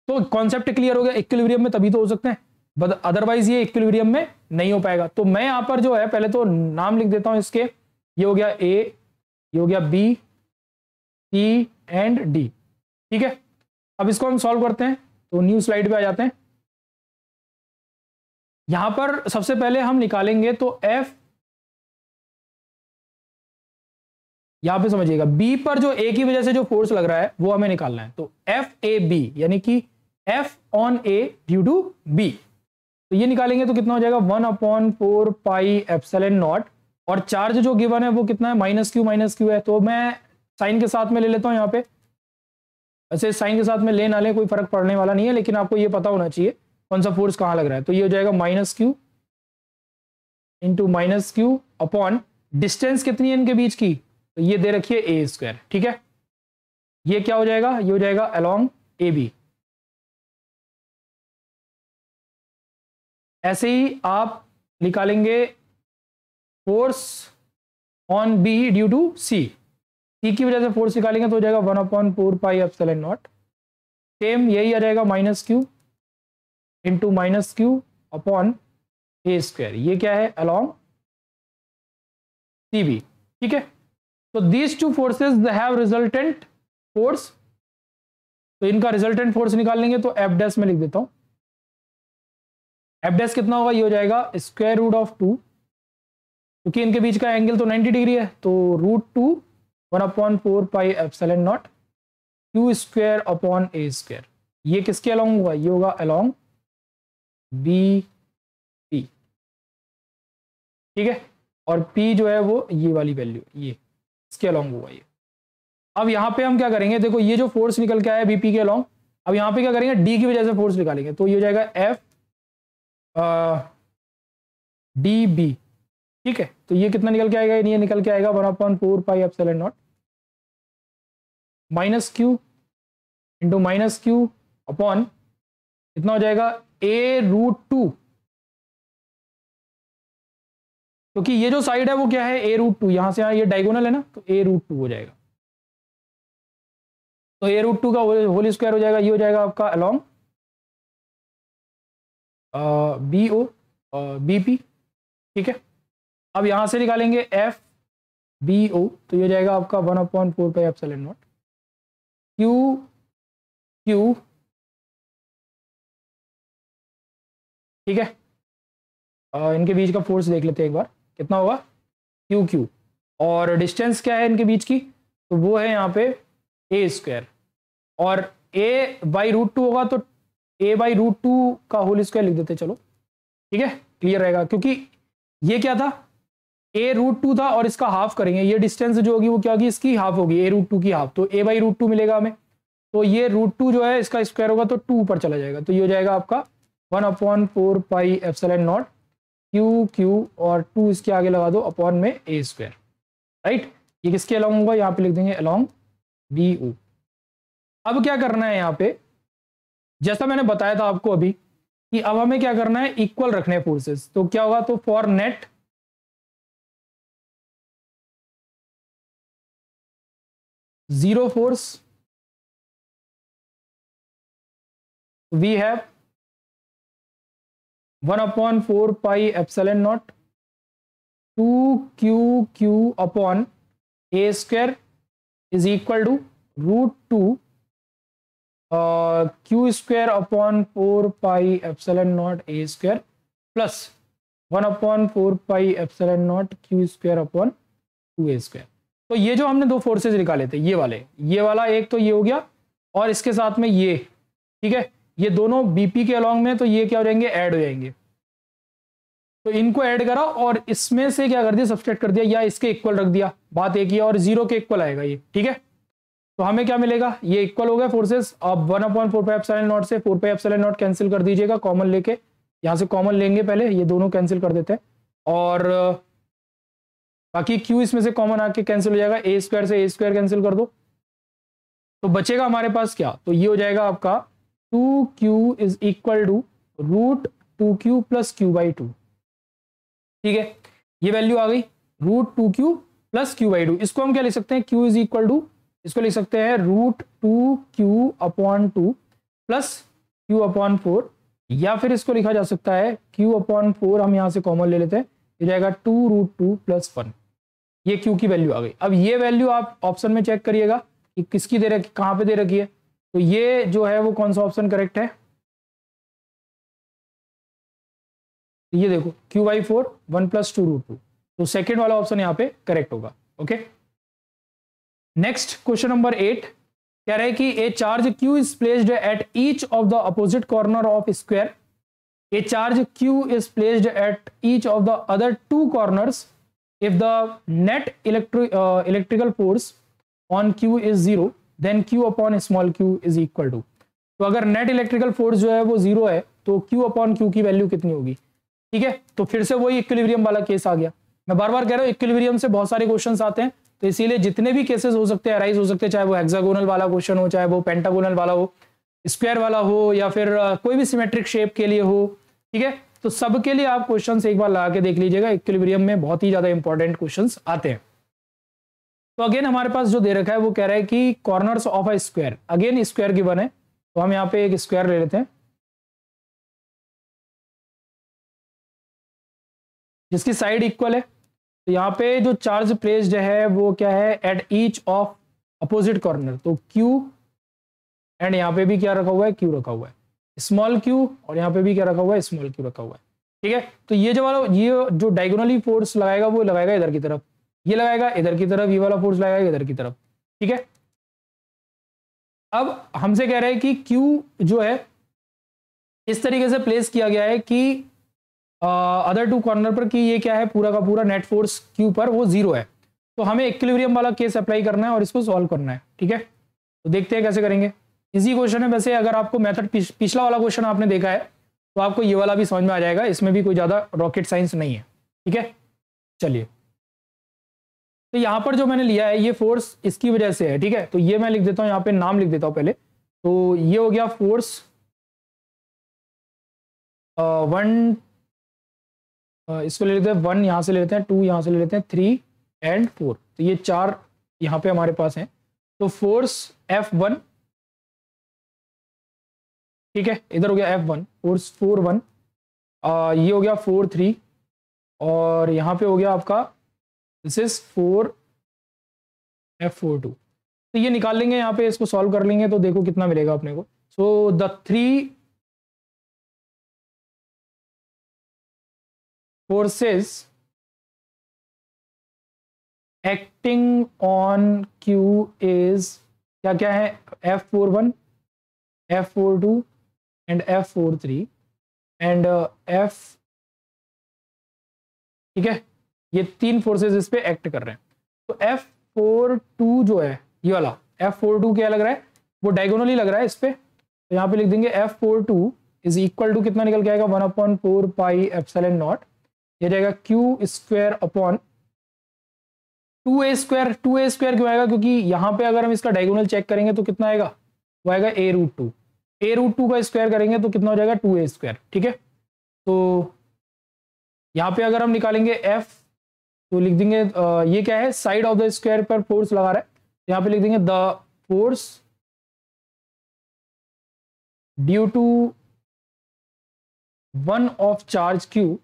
[SPEAKER 1] तो कॉन्सेप्ट क्लियर हो गया इक्विलिब्रियम में तभी तो हो सकते हैं बट अदरवाइज ये इक्विलिब्रियम में नहीं हो पाएगा तो मैं यहां पर जो है पहले तो नाम लिख देता हूं इसके ये हो गया ए ये हो गया बी सी एंड डी ठीक है अब इसको हम सॉल्व करते हैं तो न्यू स्लाइड पे आ जाते हैं
[SPEAKER 2] यहां पर सबसे पहले हम निकालेंगे तो एफ
[SPEAKER 1] यहां पे समझिएगा बी पर जो ए की वजह से जो फोर्स लग रहा है वो हमें निकालना है तो एफ ए बी यानी कि F on A due to B तो ये निकालेंगे तो कितना हो जाएगा one upon four pi epsilon naught और चार्ज जो गिवन है वो कितना है माइनस क्यू माइनस क्यू है तो मैं साइन के साथ में ले लेता हूँ यहाँ पे वैसे साइन के साथ में ले ना ले कोई फर्क पड़ने वाला नहीं है लेकिन आपको ये पता होना चाहिए कौन सा फोर्स कहाँ लग रहा है तो ये हो जाएगा minus Q into minus Q upon distance कितनी है इनके बीच की तो ये दे रखिए ए स्क्वायर ठीक है ये क्या
[SPEAKER 2] हो जाएगा ये हो जाएगा अलॉन्ग ए बी
[SPEAKER 1] ऐसे ही आप निकालेंगे force on B due to C C की वजह से फोर्स निकालेंगे तो हो जाएगा one upon four pi F naught same यही आ जाएगा minus Q into minus Q upon ए स्क्वायर ये क्या है अलॉन्ग सी बी ठीक है तो these two forces have resultant force तो इनका रिजल्टेंट फोर्स निकाल लेंगे तो एफ डैश में लिख देता हूँ एफ डैश कितना होगा ये हो जाएगा स्क्वायर रूट ऑफ टू क्योंकि इनके बीच का एंगल तो 90 डिग्री है तो root two one upon four pi epsilon naught Q square upon ए स्क्वायर ये किसके अलॉन्ग होगा ये होगा अलॉन्ग
[SPEAKER 2] बी पी ठीक है और पी जो है
[SPEAKER 1] वो ये वाली वैल्यू ये इसके अलॉन्ग होगा ये अब यहाँ पे हम क्या करेंगे देखो ये जो फोर्स निकल के आया बीपी के अलॉन्ग अब यहाँ पे क्या करेंगे डी की वजह से फोर्स निकालेंगे तो ये हो जाएगा एफ डी बी ठीक है तो ये कितना निकल
[SPEAKER 2] के आएगा ये निकल के आएगा one upon four pi epsilon naught
[SPEAKER 1] minus Q into minus Q upon कितना हो जाएगा ए
[SPEAKER 2] रूट टू क्योंकि ये जो साइड है वो क्या है ए रूट टू यहां से यहां ये डायगोनल है ना तो ए रूट टू हो जाएगा तो ए रूट टू का होल स्क्वायर हो जाएगा ये हो जाएगा आपका along
[SPEAKER 1] B O B P ठीक है अब यहाँ से निकालेंगे एफ बी ओ तो ये जाएगा आपका one upon four pi epsilon naught
[SPEAKER 2] Q Q
[SPEAKER 1] ठीक है आ, इनके बीच का फोर्स देख लेते हैं एक बार कितना होगा क्यू क्यू और डिस्टेंस क्या है इनके बीच की तो वो है यहाँ पे ए स्क्वायर और ए बाई रूट टू होगा तो ए बाई रूट टू का होल स्क्वायर लिख देते चलो ठीक है क्लियर रहेगा क्योंकि ये क्या था ए रूट टू था और इसका हाफ करेंगे ये डिस्टेंस जो होगी वो क्या होगी इसकी हाफ होगी ए रूट टू की हाफ तो ए बाई रूट टू मिलेगा हमें तो ये रूट टू जो है इसका स्क्वायर होगा तो टू ऊपर चला जाएगा तो ये हो जाएगा आपका one upon four pi F naught Q Q और टू इसके आगे लगा दो अपॉन में ए स्क्वायर राइट ये किसके अलॉन्ग होगा यहाँ पे लिख देंगे अलॉन्ग बी ओ अब क्या करना है यहाँ पे जैसा मैंने बताया था आपको अभी कि अब हमें क्या करना है इक्वल रखने फोर्सेस तो क्या होगा तो for net
[SPEAKER 2] zero force we have
[SPEAKER 1] one upon four pi एन naught two Q Q upon A square is equal to root two Q square upon four pi epsilon naught A square plus one upon four pi epsilon naught Q square upon two A square तो ये जो हमने दो फोर्सेज निकाले थे ये वाले ये वाला एक तो ये हो गया और इसके साथ में ये ठीक है ये दोनों बीपी के अलॉन्ग में तो ये क्या हो जाएंगे ऐड हो जाएंगे तो इनको ऐड करा और इसमें से क्या कर दिया सब्सट्रेट कर दिया या इसके इक्वल रख दिया बात एक ही और जीरो के इक्वल आएगा ये ठीक है तो हमें क्या मिलेगा ये इक्वल हो गया फोर्सेस अब one upon four pi epsilon naught से four pi epsilon naught cancel कर दीजिएगा कॉमन लेके यहाँ से कॉमन लेंगे पहले ये दोनों कैंसिल कर देते हैं और बाकी क्यू इसमें से कॉमन आके कैंसिल हो जाएगा ए स्क्वायर से ए स्क्वायर कैंसिल कर दो तो बचेगा हमारे पास क्या तो ये हो जाएगा आपका two Q is equal to root two Q plus Q by two ठीक है ये वैल्यू आ गई root two Q plus Q by two इसको हम क्या ले सकते हैं क्यू इज इक्वल टू इसको लिख सकते हैं root two Q upon two plus Q upon four या फिर इसको लिखा जा सकता है क्यू अपॉन फोर हम यहाँ से कॉमन ले लेते हैं ये जाएगा two root two plus one ये क्यू की वैल्यू आ गई अब ये वैल्यू आप ऑप्शन में चेक करिएगा कि किसकी दे रखी कहाँ पे दे रखी है तो ये जो है वो कौन सा ऑप्शन करेक्ट है ये देखो Q by four one plus two root two तो सेकेंड वाला ऑप्शन यहाँ पे करेक्ट होगा okay next question number eight कह रहे कि a charge Q is placed at each of the opposite corner of square a charge Q is placed at each of the other two corner if the net electric electrical force on Q is zero then Q upon small Q is equal to तो अगर नेट इलेक्ट्रिकल फोर्स जो है वो जीरो है तो क्यू अपॉन क्यू की वैल्यू कितनी होगी ठीक है तो फिर से वही इक्विलिब्रियम वाला केस आ गया मैं बार बार कह रहा हूँ इक्विलिब्रियम से बहुत सारे क्वेश्चन आते हैं तो इसीलिए जितने भी केसेस हो सकते हैं अराइज हो सकते हैं चाहे वो हेक्सागोनल वाला क्वेश्चन हो चाहे वो पेंटागोनल वाला हो स्क्वायर वाला हो या फिर कोई भी सिमेट्रिक शेप के लिए हो ठीक है तो सबके लिए आप क्वेश्चन एक बार लगा के देख लीजिएगा इक्विलिब्रियम में बहुत ही ज्यादा इंपॉर्टेंट क्वेश्चन आते हैं तो अगेन हमारे पास जो दे रखा है वो कह रहा है कि corners of a square again square की बने तो हम यहाँ पे एक स्क्वायर ले लेते हैं जिसकी साइड इक्वल है तो यहाँ पे जो चार्ज प्लेस्ड है वो क्या है at each of opposite corner तो क्यू एंड यहाँ पे भी क्या रखा हुआ है क्यू रखा हुआ है स्मॉल क्यू और यहाँ पे भी क्या रखा हुआ है स्मॉल क्यू रखा हुआ है ठीक है तो ये जो वाला ये जो डायगोनली फोर्स लगाएगा वो लगाएगा इधर की तरफ ये लगाएगा इधर की तरफ ये वाला फोर्स लगाएगा इधर की तरफ ठीक है अब हमसे कह रहे हैं कि क्यू जो है इस तरीके से प्लेस किया गया है कि अदर टू कॉर्नर पर कि ये क्या है पूरा का पूरा नेट फोर्स क्यू पर वो जीरो है तो हमें इक्विलिब्रियम वाला केस अप्लाई करना है और इसको सॉल्व करना है ठीक है तो देखते हैं कैसे करेंगे इसी क्वेश्चन है वैसे अगर आपको मेथड पिछ, पिछला वाला क्वेश्चन आपने देखा है तो आपको ये वाला भी समझ में आ जाएगा इसमें भी कोई ज़्यादा रॉकेट साइंस नहीं है ठीक है चलिए तो यहाँ पर जो मैंने लिया है ये फोर्स इसकी वजह से है ठीक है तो ये मैं लिख देता हूँ यहाँ पे नाम लिख देता हूँ पहले तो ये हो गया फोर्स वन इसको ले लेते हैं वन यहाँ से ले लेते हैं टू यहाँ से ले लेते हैं थ्री एंड फोर तो ये चार यहाँ पे हमारे पास हैं तो फोर्स एफ वन ठीक है इधर हो गया F one force four one ये हो गया फोर थ्री और यहाँ पे हो गया आपका this is for F four two तो ये निकाल लेंगे यहाँ पे इसको सॉल्व कर
[SPEAKER 2] लेंगे तो देखो कितना मिलेगा अपने को so the three forces
[SPEAKER 1] acting on Q is क्या क्या है F four one F four two and F four three and F ठीक है ये तीन फोर्सेस इस पर एक्ट कर रहे हैं तो एफ फोर टू जो है ये वाला एफ फोर टू क्या लग रहा है वो डायगोनली लग रहा है इस पर तो यहाँ पे लिख देंगे F four two is equal to कितना निकल के आएगा one upon four pi epsilon naught ये जाएगा Q square upon two A square two A square क्यों आएगा क्योंकि यहां पे अगर हम इसका डायगोनल चेक करेंगे तो कितना आएगा वो आएगा A root two A root two का स्क्वायर करेंगे तो कितना हो जाएगा टू ए स्क्वायर ठीक है तो यहाँ पे अगर हम निकालेंगे एफ तो लिख देंगे ये क्या है साइड ऑफ द स्क्वायर पर फोर्स लगा रहा है तो यहाँ पे लिख देंगे the force
[SPEAKER 2] due to one of charge Q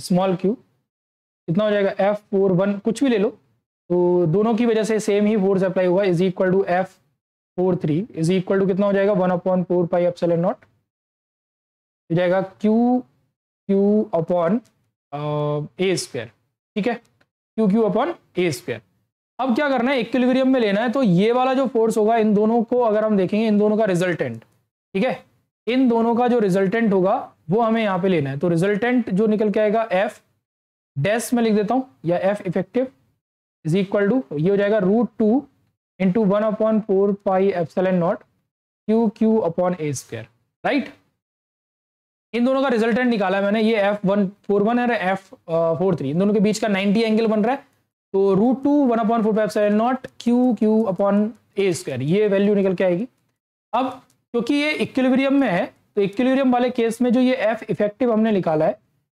[SPEAKER 1] small Q कितना हो जाएगा एफ फोर वन कुछ भी ले लो तो दोनों की वजह से सेम ही फोर्स अप्लाई हुआ is equal to F four three is equal to कितना हो जाएगा one upon four pi F epsilon naught हो जाएगा क्यू क्यू अपॉन ए स्क्वेयर ठीक है क्यू क्यू अपॉन ए स्क्वेयर अब क्या करना है इक्विलिब्रियम में लेना है तो ये वाला जो फोर्स होगा इन दोनों को अगर हम देखेंगे इन दोनों का रिजल्टेंट ठीक है इन दोनों का जो रिजल्टेंट होगा वो हमें यहाँ पे लेना है तो रिजल्टेंट जो निकल के आएगा एफ डैश में लिख देता हूँ या F effective is equal to ये हो जाएगा root two into one upon four pi F naught Q Q upon a square right इन दोनों का रिजल्टेंट निकाला मैंने ये एफ वन फोर वन है एफ फोर थ्री इन दोनों के बीच का नाइनटी एंगल बन रहा है तो root two one upon four pi epsilon naught Q Q upon ए स्क्वायर ये वैल्यू निकल के आएगी अब क्योंकि ये इक्विलिब्रियम में है तो इक्विलिब्रियम वाले केस में जो ये एफ इफेक्टिव हमने निकाला है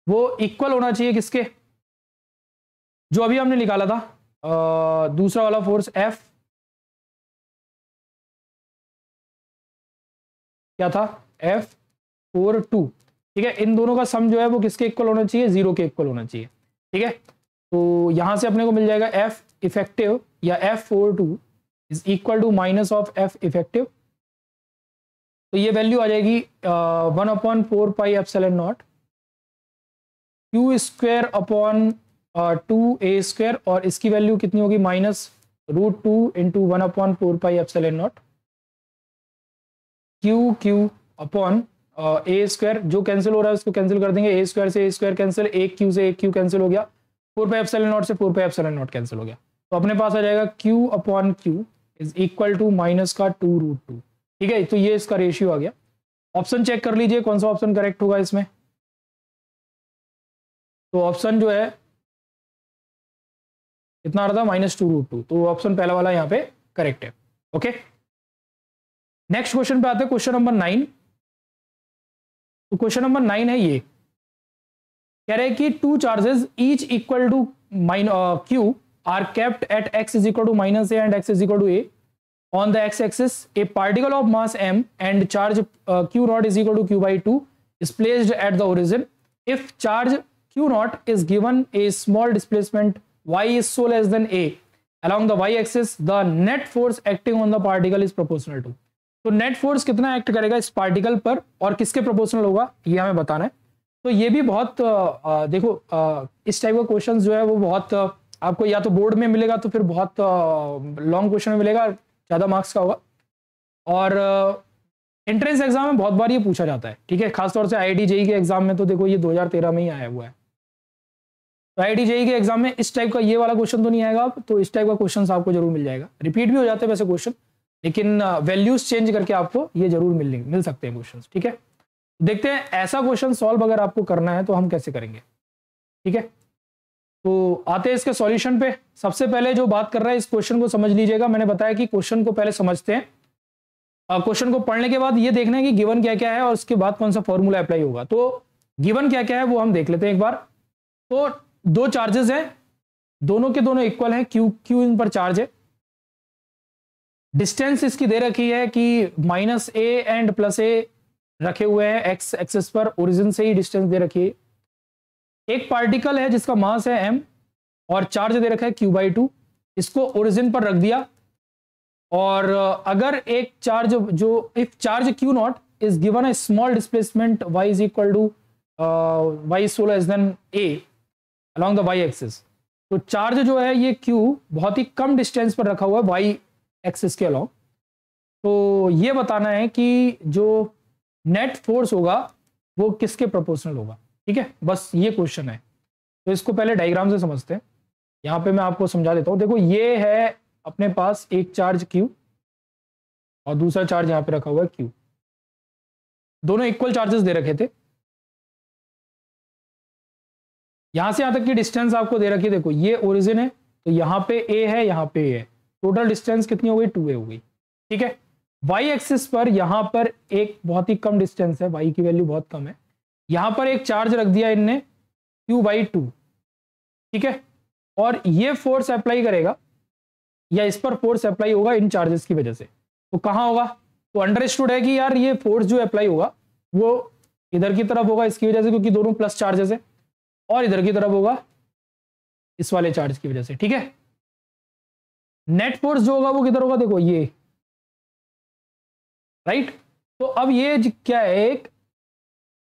[SPEAKER 1] वो इक्वल होना चाहिए किसके जो अभी हमने निकाला था आ,
[SPEAKER 2] दूसरा वाला फोर्स एफ
[SPEAKER 1] क्या था एफ फोर टू ठीक है इन दोनों का सम जो है वो किसके इक्वल होना चाहिए जीरो के इक्वल होना चाहिए ठीक है तो यहां से अपने को मिल जाएगा एफ इफेक्टिव या F four two is equal to minus of F effective तो ये वैल्यू आ जाएगी one upon four pi F epsilon naught Q square upon two ए स्क्वेयर और इसकी वैल्यू कितनी होगी minus root two into one upon four pi F epsilon naught Q Q upon ए स्क्वायर जो कैंसिल हो रहा है उसको कैंसिल कर देंगे ए स्क्वायर से ए स्क्वायर कैंसिल एक क्यू से एक क्यू कैंसिल हो गया फोर पाई एप्सलन नॉट से four pi epsilon naught cancel हो गया तो अपने पास आ जाएगा Q upon Q is equal to minus का टू रूट टू ठीक है तो ये इसका रेशियो आ गया ऑप्शन चेक कर लीजिए कौन सा ऑप्शन करेक्ट होगा इसमें
[SPEAKER 2] तो ऑप्शन जो है कितना आ रहा था माइनस टू रूट टू तो ऑप्शन पहला वाला यहाँ पे करेक्ट है ओके नेक्स्ट क्वेश्चन पे आते हैं
[SPEAKER 1] क्वेश्चन नंबर नाइन तो क्वेश्चन नंबर नाइन है ये कह रहे कि two charges each equal to minus Q are kept at x is equal to minus a and x is equal to a on the x-axis a particle of mass m and charge uh, q naught is equal to q by 2 is placed at the origin if charge q naught is given a small displacement y is so less than a along the y-axis the net force acting on the particle is proportional to तो नेट फोर्स कितना एक्ट करेगा इस पार्टिकल पर और किसके प्रोपोर्शनल होगा ये हमें बताना है तो ये भी बहुत आ, देखो आ, इस टाइप का क्वेश्चन जो है वो बहुत आपको या तो बोर्ड में मिलेगा तो फिर बहुत लॉन्ग क्वेश्चन में मिलेगा ज़्यादा मार्क्स का होगा और एंट्रेंस uh, एग्जाम में बहुत बार ये पूछा जाता है ठीक है खासतौर से आई जेई e के एग्जाम में तो देखो ये 2013 में ही आया हुआ है तो आई जेई e के एग्जाम में इस टाइप का ये वाला क्वेश्चन तो नहीं आएगा आप तो इस टाइप का क्वेश्चन आपको जरूर मिल जाएगा रिपीट भी हो जाते हैं वैसे क्वेश्चन लेकिन वैल्यूज uh, चेंज करके आपको ये जरूर मिल मिल सकते हैं क्वेश्चन ठीक है देखते हैं ऐसा क्वेश्चन सॉल्व अगर आपको करना है तो हम कैसे करेंगे ठीक है तो आते हैं इसके सॉल्यूशन पे सबसे पहले जो बात कर रहा है इस क्वेश्चन को समझ लीजिएगा मैंने बताया कि क्वेश्चन को पहले समझते हैं क्वेश्चन को पढ़ने के बाद ये देखना है कि गिवन क्या क्या है और उसके बाद कौन सा फॉर्मूला अप्लाई होगा तो गिवन क्या क्या है वो हम देख लेते हैं एक बार तो दो चार्जेस हैं दोनों के दोनों इक्वल हैं क्यू क्यू इन पर चार्ज है डिस्टेंस इसकी दे रखी है कि minus a and plus a रखे हुए हैं एक्स एक्सेस पर ओरिजिन से ही डिस्टेंस दे रखी है एक पार्टिकल है जिसका मास है एम और चार्ज दे रखा है क्यू बाई टू इसको ओरिजिन पर रख दिया और अगर एक चार्ज जो if charge Q naught is given a small displacement y is equal to y सोलह is then a along the y axis तो चार्ज जो है ये क्यू बहुत ही कम डिस्टेंस पर रखा हुआ है वाई एक्सिस के अलॉन्ग तो ये बताना है कि जो नेट फोर्स होगा वो किसके प्रोपोर्शनल होगा ठीक है बस ये क्वेश्चन है तो इसको पहले डायग्राम से समझते हैं यहाँ पे मैं आपको समझा देता हूँ देखो ये है अपने पास एक चार्ज क्यू और दूसरा चार्ज यहाँ पे रखा हुआ है क्यू
[SPEAKER 2] दोनों इक्वल चार्जेस दे रखे थे
[SPEAKER 1] यहां से यहां तक की डिस्टेंस आपको दे रखी है देखो ये ओरिजिन है तो यहाँ पे ए है यहाँ पे ए है टोटल डिस्टेंस कितनी हो गई टू ए हो गई ठीक है वाई एक्सिस पर यहाँ पर एक बहुत ही कम डिस्टेंस है वाई की वैल्यू बहुत कम है यहां पर एक चार्ज रख दिया इनने क्यू बाई टू ठीक है और ये फोर्स अप्लाई करेगा या इस पर फोर्स अप्लाई होगा इन चार्जेस की वजह से तो कहाँ होगा तो अंडरस्टूड है कि यार ये फोर्स जो अप्लाई होगा वो इधर की तरफ होगा इसकी वजह से क्योंकि दोनों प्लस चार्जेस है और इधर की तरफ होगा इस वाले चार्ज की वजह से ठीक है
[SPEAKER 2] नेट फोर्स जो होगा वो किधर होगा देखो ये राइट
[SPEAKER 1] तो अब ये क्या है एक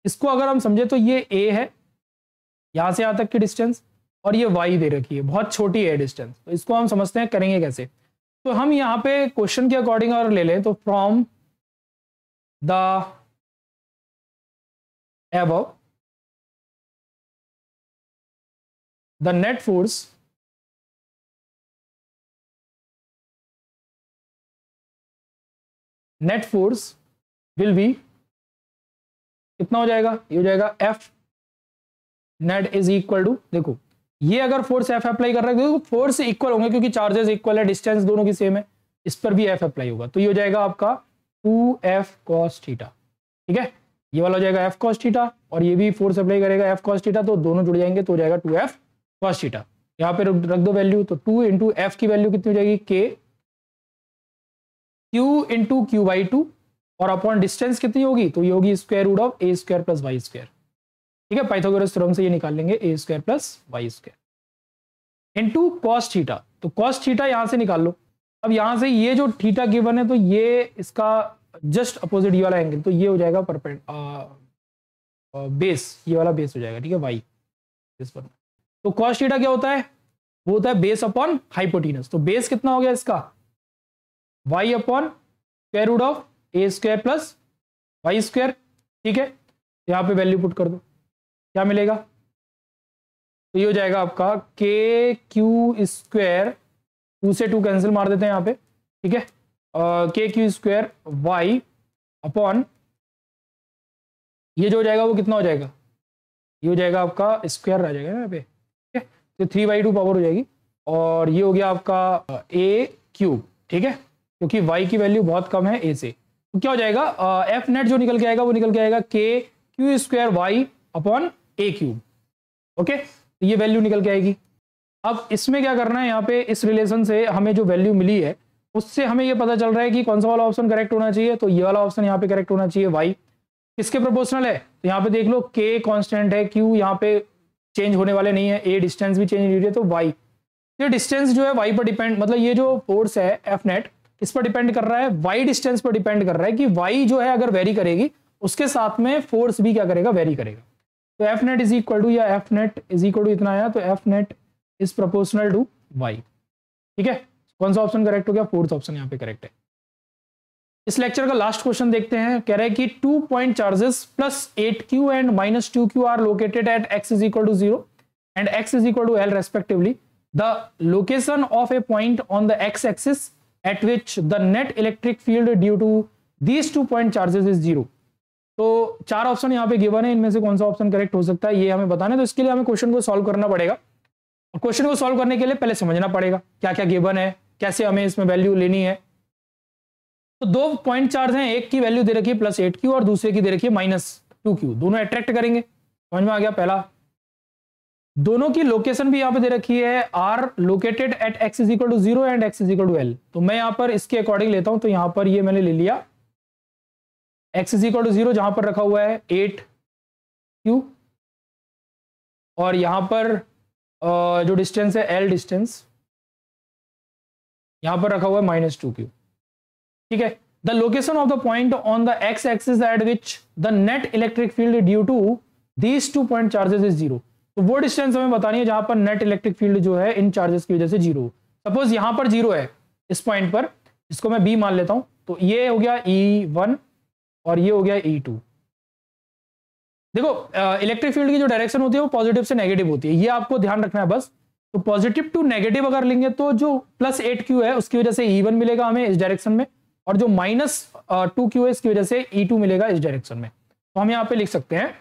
[SPEAKER 1] इसको अगर हम समझे तो ये ए है यहां से यहां तक की डिस्टेंस और ये वाई दे रखी है बहुत छोटी है डिस्टेंस तो इसको हम समझते हैं करेंगे कैसे तो हम यहां पे क्वेश्चन के अकॉर्डिंग अगर ले लें तो फ्रॉम
[SPEAKER 2] द एब the net force net force
[SPEAKER 1] will be कितना हो जाएगा ये हो जाएगा F net is equal to देखो ये अगर फोर्स एफ अप्लाई कर रहा है फोर्स इक्वल होंगे क्योंकि चार्जेस इक्वल है डिस्टेंस दोनों की सेम है इस पर भी एफ अप्लाई होगा तो ये हो जाएगा आपका टू एफ कॉस थीटा ठीक है ये वाला हो जाएगा एफ कॉस थीटा और ये भी फोर्स अप्लाई करेगा एफ कॉस थीटा तो दोनों जुड़ जाएंगे तो हो जाएगा टू एफ कॉस थीटा यहाँ पे रख दो वैल्यू तो टू इंटू एफ की वैल्यू कितनी हो जाएगी k Q into Q by two और अपॉन डिस्टेंस कितनी होगी तो ये होगी square root of a square plus y square ठीक है पाइथागोरस थ्योरम से ये निकाल लेंगे ए square plus y square into cos theta तो cos थीटा यहां से निकाल लो अब यहां से ये जो थीटा गिवन है तो ये इसका जस्ट अपोजिट ये वाला एंगल तो ये हो जाएगा परपेंड बेस ये वाला बेस हो जाएगा ठीक है वाई बेस पर तो cos थीटा क्या होता है वो होता है बेस अपॉन हाइपोटीनस तो बेस कितना हो गया इसका y upon square root of a square plus y square ठीक है यहाँ पे वैल्यू पुट कर दो क्या मिलेगा तो ये हो जाएगा आपका के क्यू स्क्वायर टू से टू कैंसिल मार देते हैं यहाँ पे ठीक है के क्यू स्क्वायर वाई अपॉन ये जो हो जाएगा वो कितना हो जाएगा ये हो जाएगा आपका स्क्वायर आ जाएगा यहाँ पे ठीक है तो थ्री बाई टू पावर हो जाएगी और ये हो गया आपका ए क्यूब ठीक है क्योंकि वाई की वैल्यू बहुत कम है ए से क्या हो जाएगा एफ नेट जो निकल के आएगा वो निकल के आएगा k Q square y upon a cube okay तो ये वैल्यू निकल के आएगी अब इसमें क्या करना है यहाँ पे इस रिलेशन से हमें जो वैल्यू मिली है उससे हमें ये पता चल रहा है कि कौन सा वाला ऑप्शन करेक्ट होना चाहिए तो ये वाला ऑप्शन यहाँ पे करेक्ट होना चाहिए वाई किसके प्रोपोर्शनल है तो यहाँ पे देख लो के कॉन्स्टेंट है क्यू यहाँ पे चेंज होने वाले नहीं है ए डिस्टेंस भी चेंज नहीं रही है तो वाई ये डिस्टेंस जो है वाई पर डिपेंड मतलब ये जो फोर्स है एफ नेट किस पर डिपेंड कर रहा है वाई डिस्टेंस पर डिपेंड कर रहा है कि वाई जो है अगर वेरी करेगी उसके साथ में फोर्स भी क्या करेगा वेरी करेगा तो F net is equal to या F net is equal to इतना आया तो F net is proportional to y ठीक है कौन सा ऑप्शन करेक्ट हो गया फोर्थ ऑप्शन यहाँ पे करेक्ट है इस लेक्चर का लास्ट क्वेश्चन देखते हैं कह रहे हैं कि two point charges plus eight Q and minus two Q are located at x is equal to zero and x is equal to L respectively the location of a point on the x axis at which the net electric field due to these two point charges is zero तो चार ऑप्शन यहाँ पे गिवन है इनमें से कौन सा ऑप्शन करेक्ट हो सकता है ये हमें बताना है तो इसके लिए हमें क्वेश्चन को सॉल्व करना पड़ेगा और क्वेश्चन को सॉल्व करने के लिए पहले समझना पड़ेगा क्या क्या गिवन है कैसे हमें इसमें वैल्यू लेनी है तो दो पॉइंट चार्ज हैं एक की वैल्यू दे रखी है प्लस एट क्यू और दूसरे की दे रखी है माइनस टू क्यू दोनों अट्रैक्ट करेंगे समझ में आ गया पहला दोनों की लोकेशन भी यहां पे दे रखी है are located at x is equal to zero and x is equal to L तो मैं यहां पर इसके अकॉर्डिंग लेता हूं तो यहां पर ये मैंने ले लिया x is equal to zero जहां पर रखा हुआ है एट क्यू और यहां पर जो डिस्टेंस है एल डिस्टेंस यहां पर रखा हुआ है माइनस टू क्यू ठीक है the location of the point on the x axis at which the net electric field due to these two point charges is zero तो वो डिस्टेंस हमें बतानी है जहां पर नेट इलेक्ट्रिक फील्ड जो है इन चार्जेस की वजह से जीरो सपोज यहां पर जीरो है इस पॉइंट पर इसको मैं बी मान लेता हूं तो ये हो गया ई e वन और ये हो गया ई e टू देखो इलेक्ट्रिक फील्ड की जो डायरेक्शन होती है वो पॉजिटिव से नेगेटिव होती है ये आपको ध्यान रखना है बस तो पॉजिटिव टू नेगेटिव अगर लेंगे तो जो प्लस एट क्यू है उसकी वजह से ई e वन मिलेगा हमें इस डायरेक्शन में और जो माइनस टू क्यू है इसकी वजह से ई टू मिलेगा इस डायरेक्शन में तो हम यहाँ पे लिख सकते हैं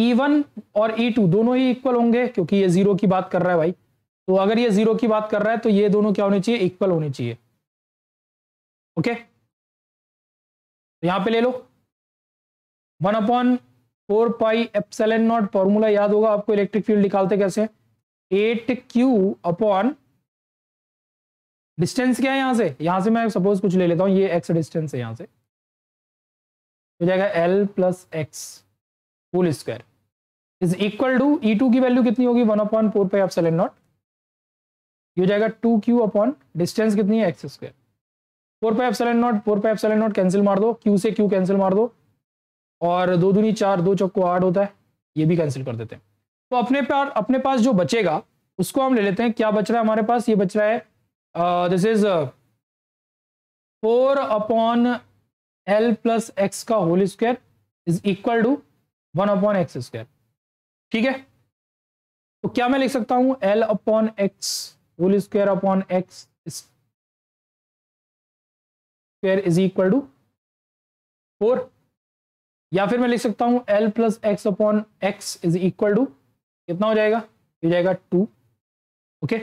[SPEAKER 1] ई e वन और ई e टू दोनों ही इक्वल होंगे क्योंकि ये जीरो की बात कर रहा है भाई तो अगर ये जीरो की बात कर रहा है तो ये दोनों क्या होने चाहिए इक्वल होने चाहिए ओके तो यहां पे ले लो one upon four pi epsilon naught formula याद होगा आपको इलेक्ट्रिक फील्ड निकालते कैसे एट क्यू अपॉन डिस्टेंस क्या है यहां से यहां से मैं सपोज कुछ ले लेता हूं ये एक्स डिस्टेंस है यहां से हो जाएगा L plus x whole square is equal to E e two की वैल्यू कितनी होगी one upon four pi epsilon naught ये हो जाएगा टू क्यू अपॉन डिस्टेंस कितनी है x square four pi epsilon naught four pi epsilon naught cancel मार दो क्यू से क्यू कैंसिल मार दो और दो दूनी चार दो चौको आठ होता है ये भी कैंसिल कर देते हैं तो अपने पास अपने पास जो बचेगा उसको हम ले लेते हैं क्या बच रहा है हमारे पास ये बच रहा है this is four upon L plus x का whole square is equal to one upon x square ठीक है तो क्या मैं लिख सकता हूं L upon x whole square upon
[SPEAKER 2] x square is equal to four या फिर मैं लिख सकता हूं L plus x upon x is equal
[SPEAKER 1] to कितना हो जाएगा हो जाएगा टू ओके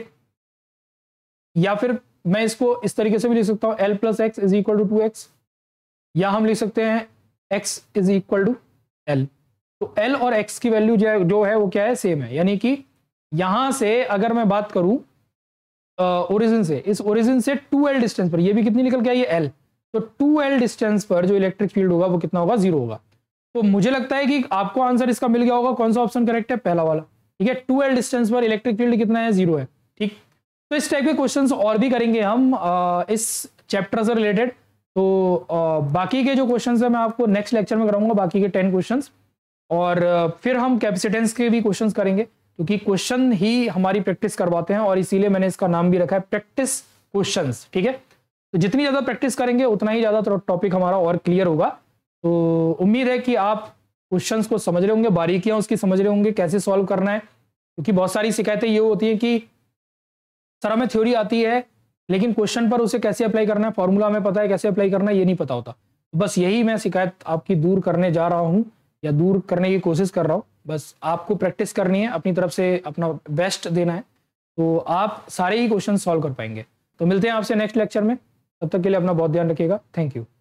[SPEAKER 1] या फिर मैं इसको इस तरीके से भी लिख सकता हूं L plus x is equal to two x या हम लिख सकते हैं x is equal to L तो एल और एक्स की वैल्यू जो है वो क्या है सेम है यानी कि यहां से अगर मैं बात करूं ओरिजिन से इस ओरिजिन से टू एल डिस्टेंस पर ये भी कितनी निकल के आई है एल तो टू एल डिस्टेंस पर जो इलेक्ट्रिक फील्ड होगा वो कितना होगा जीरो होगा तो मुझे लगता है कि आपको आंसर इसका मिल गया होगा कौन सा ऑप्शन करेक्ट है पहला वाला ठीक है टू एल डिस्टेंस पर इलेक्ट्रिक फील्ड कितना है जीरो है ठीक तो इस टाइप के क्वेश्चन और भी करेंगे हम आ, इस चैप्टर से रिलेटेड तो आ, बाकी के जो क्वेश्चन है मैं आपको नेक्स्ट लेक्चर में कराऊंगा बाकी के टेन क्वेश्चन और फिर हम कैपेसिटेंस के भी क्वेश्चंस करेंगे क्योंकि क्वेश्चन ही हमारी प्रैक्टिस करवाते हैं और इसीलिए मैंने इसका नाम भी रखा है प्रैक्टिस क्वेश्चन ठीक है तो जितनी ज़्यादा प्रैक्टिस करेंगे उतना ही ज़्यादा टॉपिक तो हमारा और क्लियर होगा तो उम्मीद है कि आप क्वेश्चंस को समझ रहे होंगे बारीकियां उसकी समझ रहे होंगे कैसे सॉल्व करना है क्योंकि बहुत सारी शिकायतें ये होती है कि सर हमें थ्योरी आती है लेकिन क्वेश्चन पर उसे कैसे अप्लाई करना है फॉर्मूला हमें पता है कैसे अप्लाई करना है ये नहीं पता होता बस यही मैं शिकायत आपकी दूर करने जा रहा हूँ या दूर करने की कोशिश कर रहा हूँ बस आपको प्रैक्टिस करनी है अपनी तरफ से अपना बेस्ट देना है तो आप सारे ही क्वेश्चन सॉल्व कर पाएंगे तो मिलते हैं आपसे नेक्स्ट लेक्चर में तब तक के लिए अपना बहुत ध्यान रखिएगा थैंक यू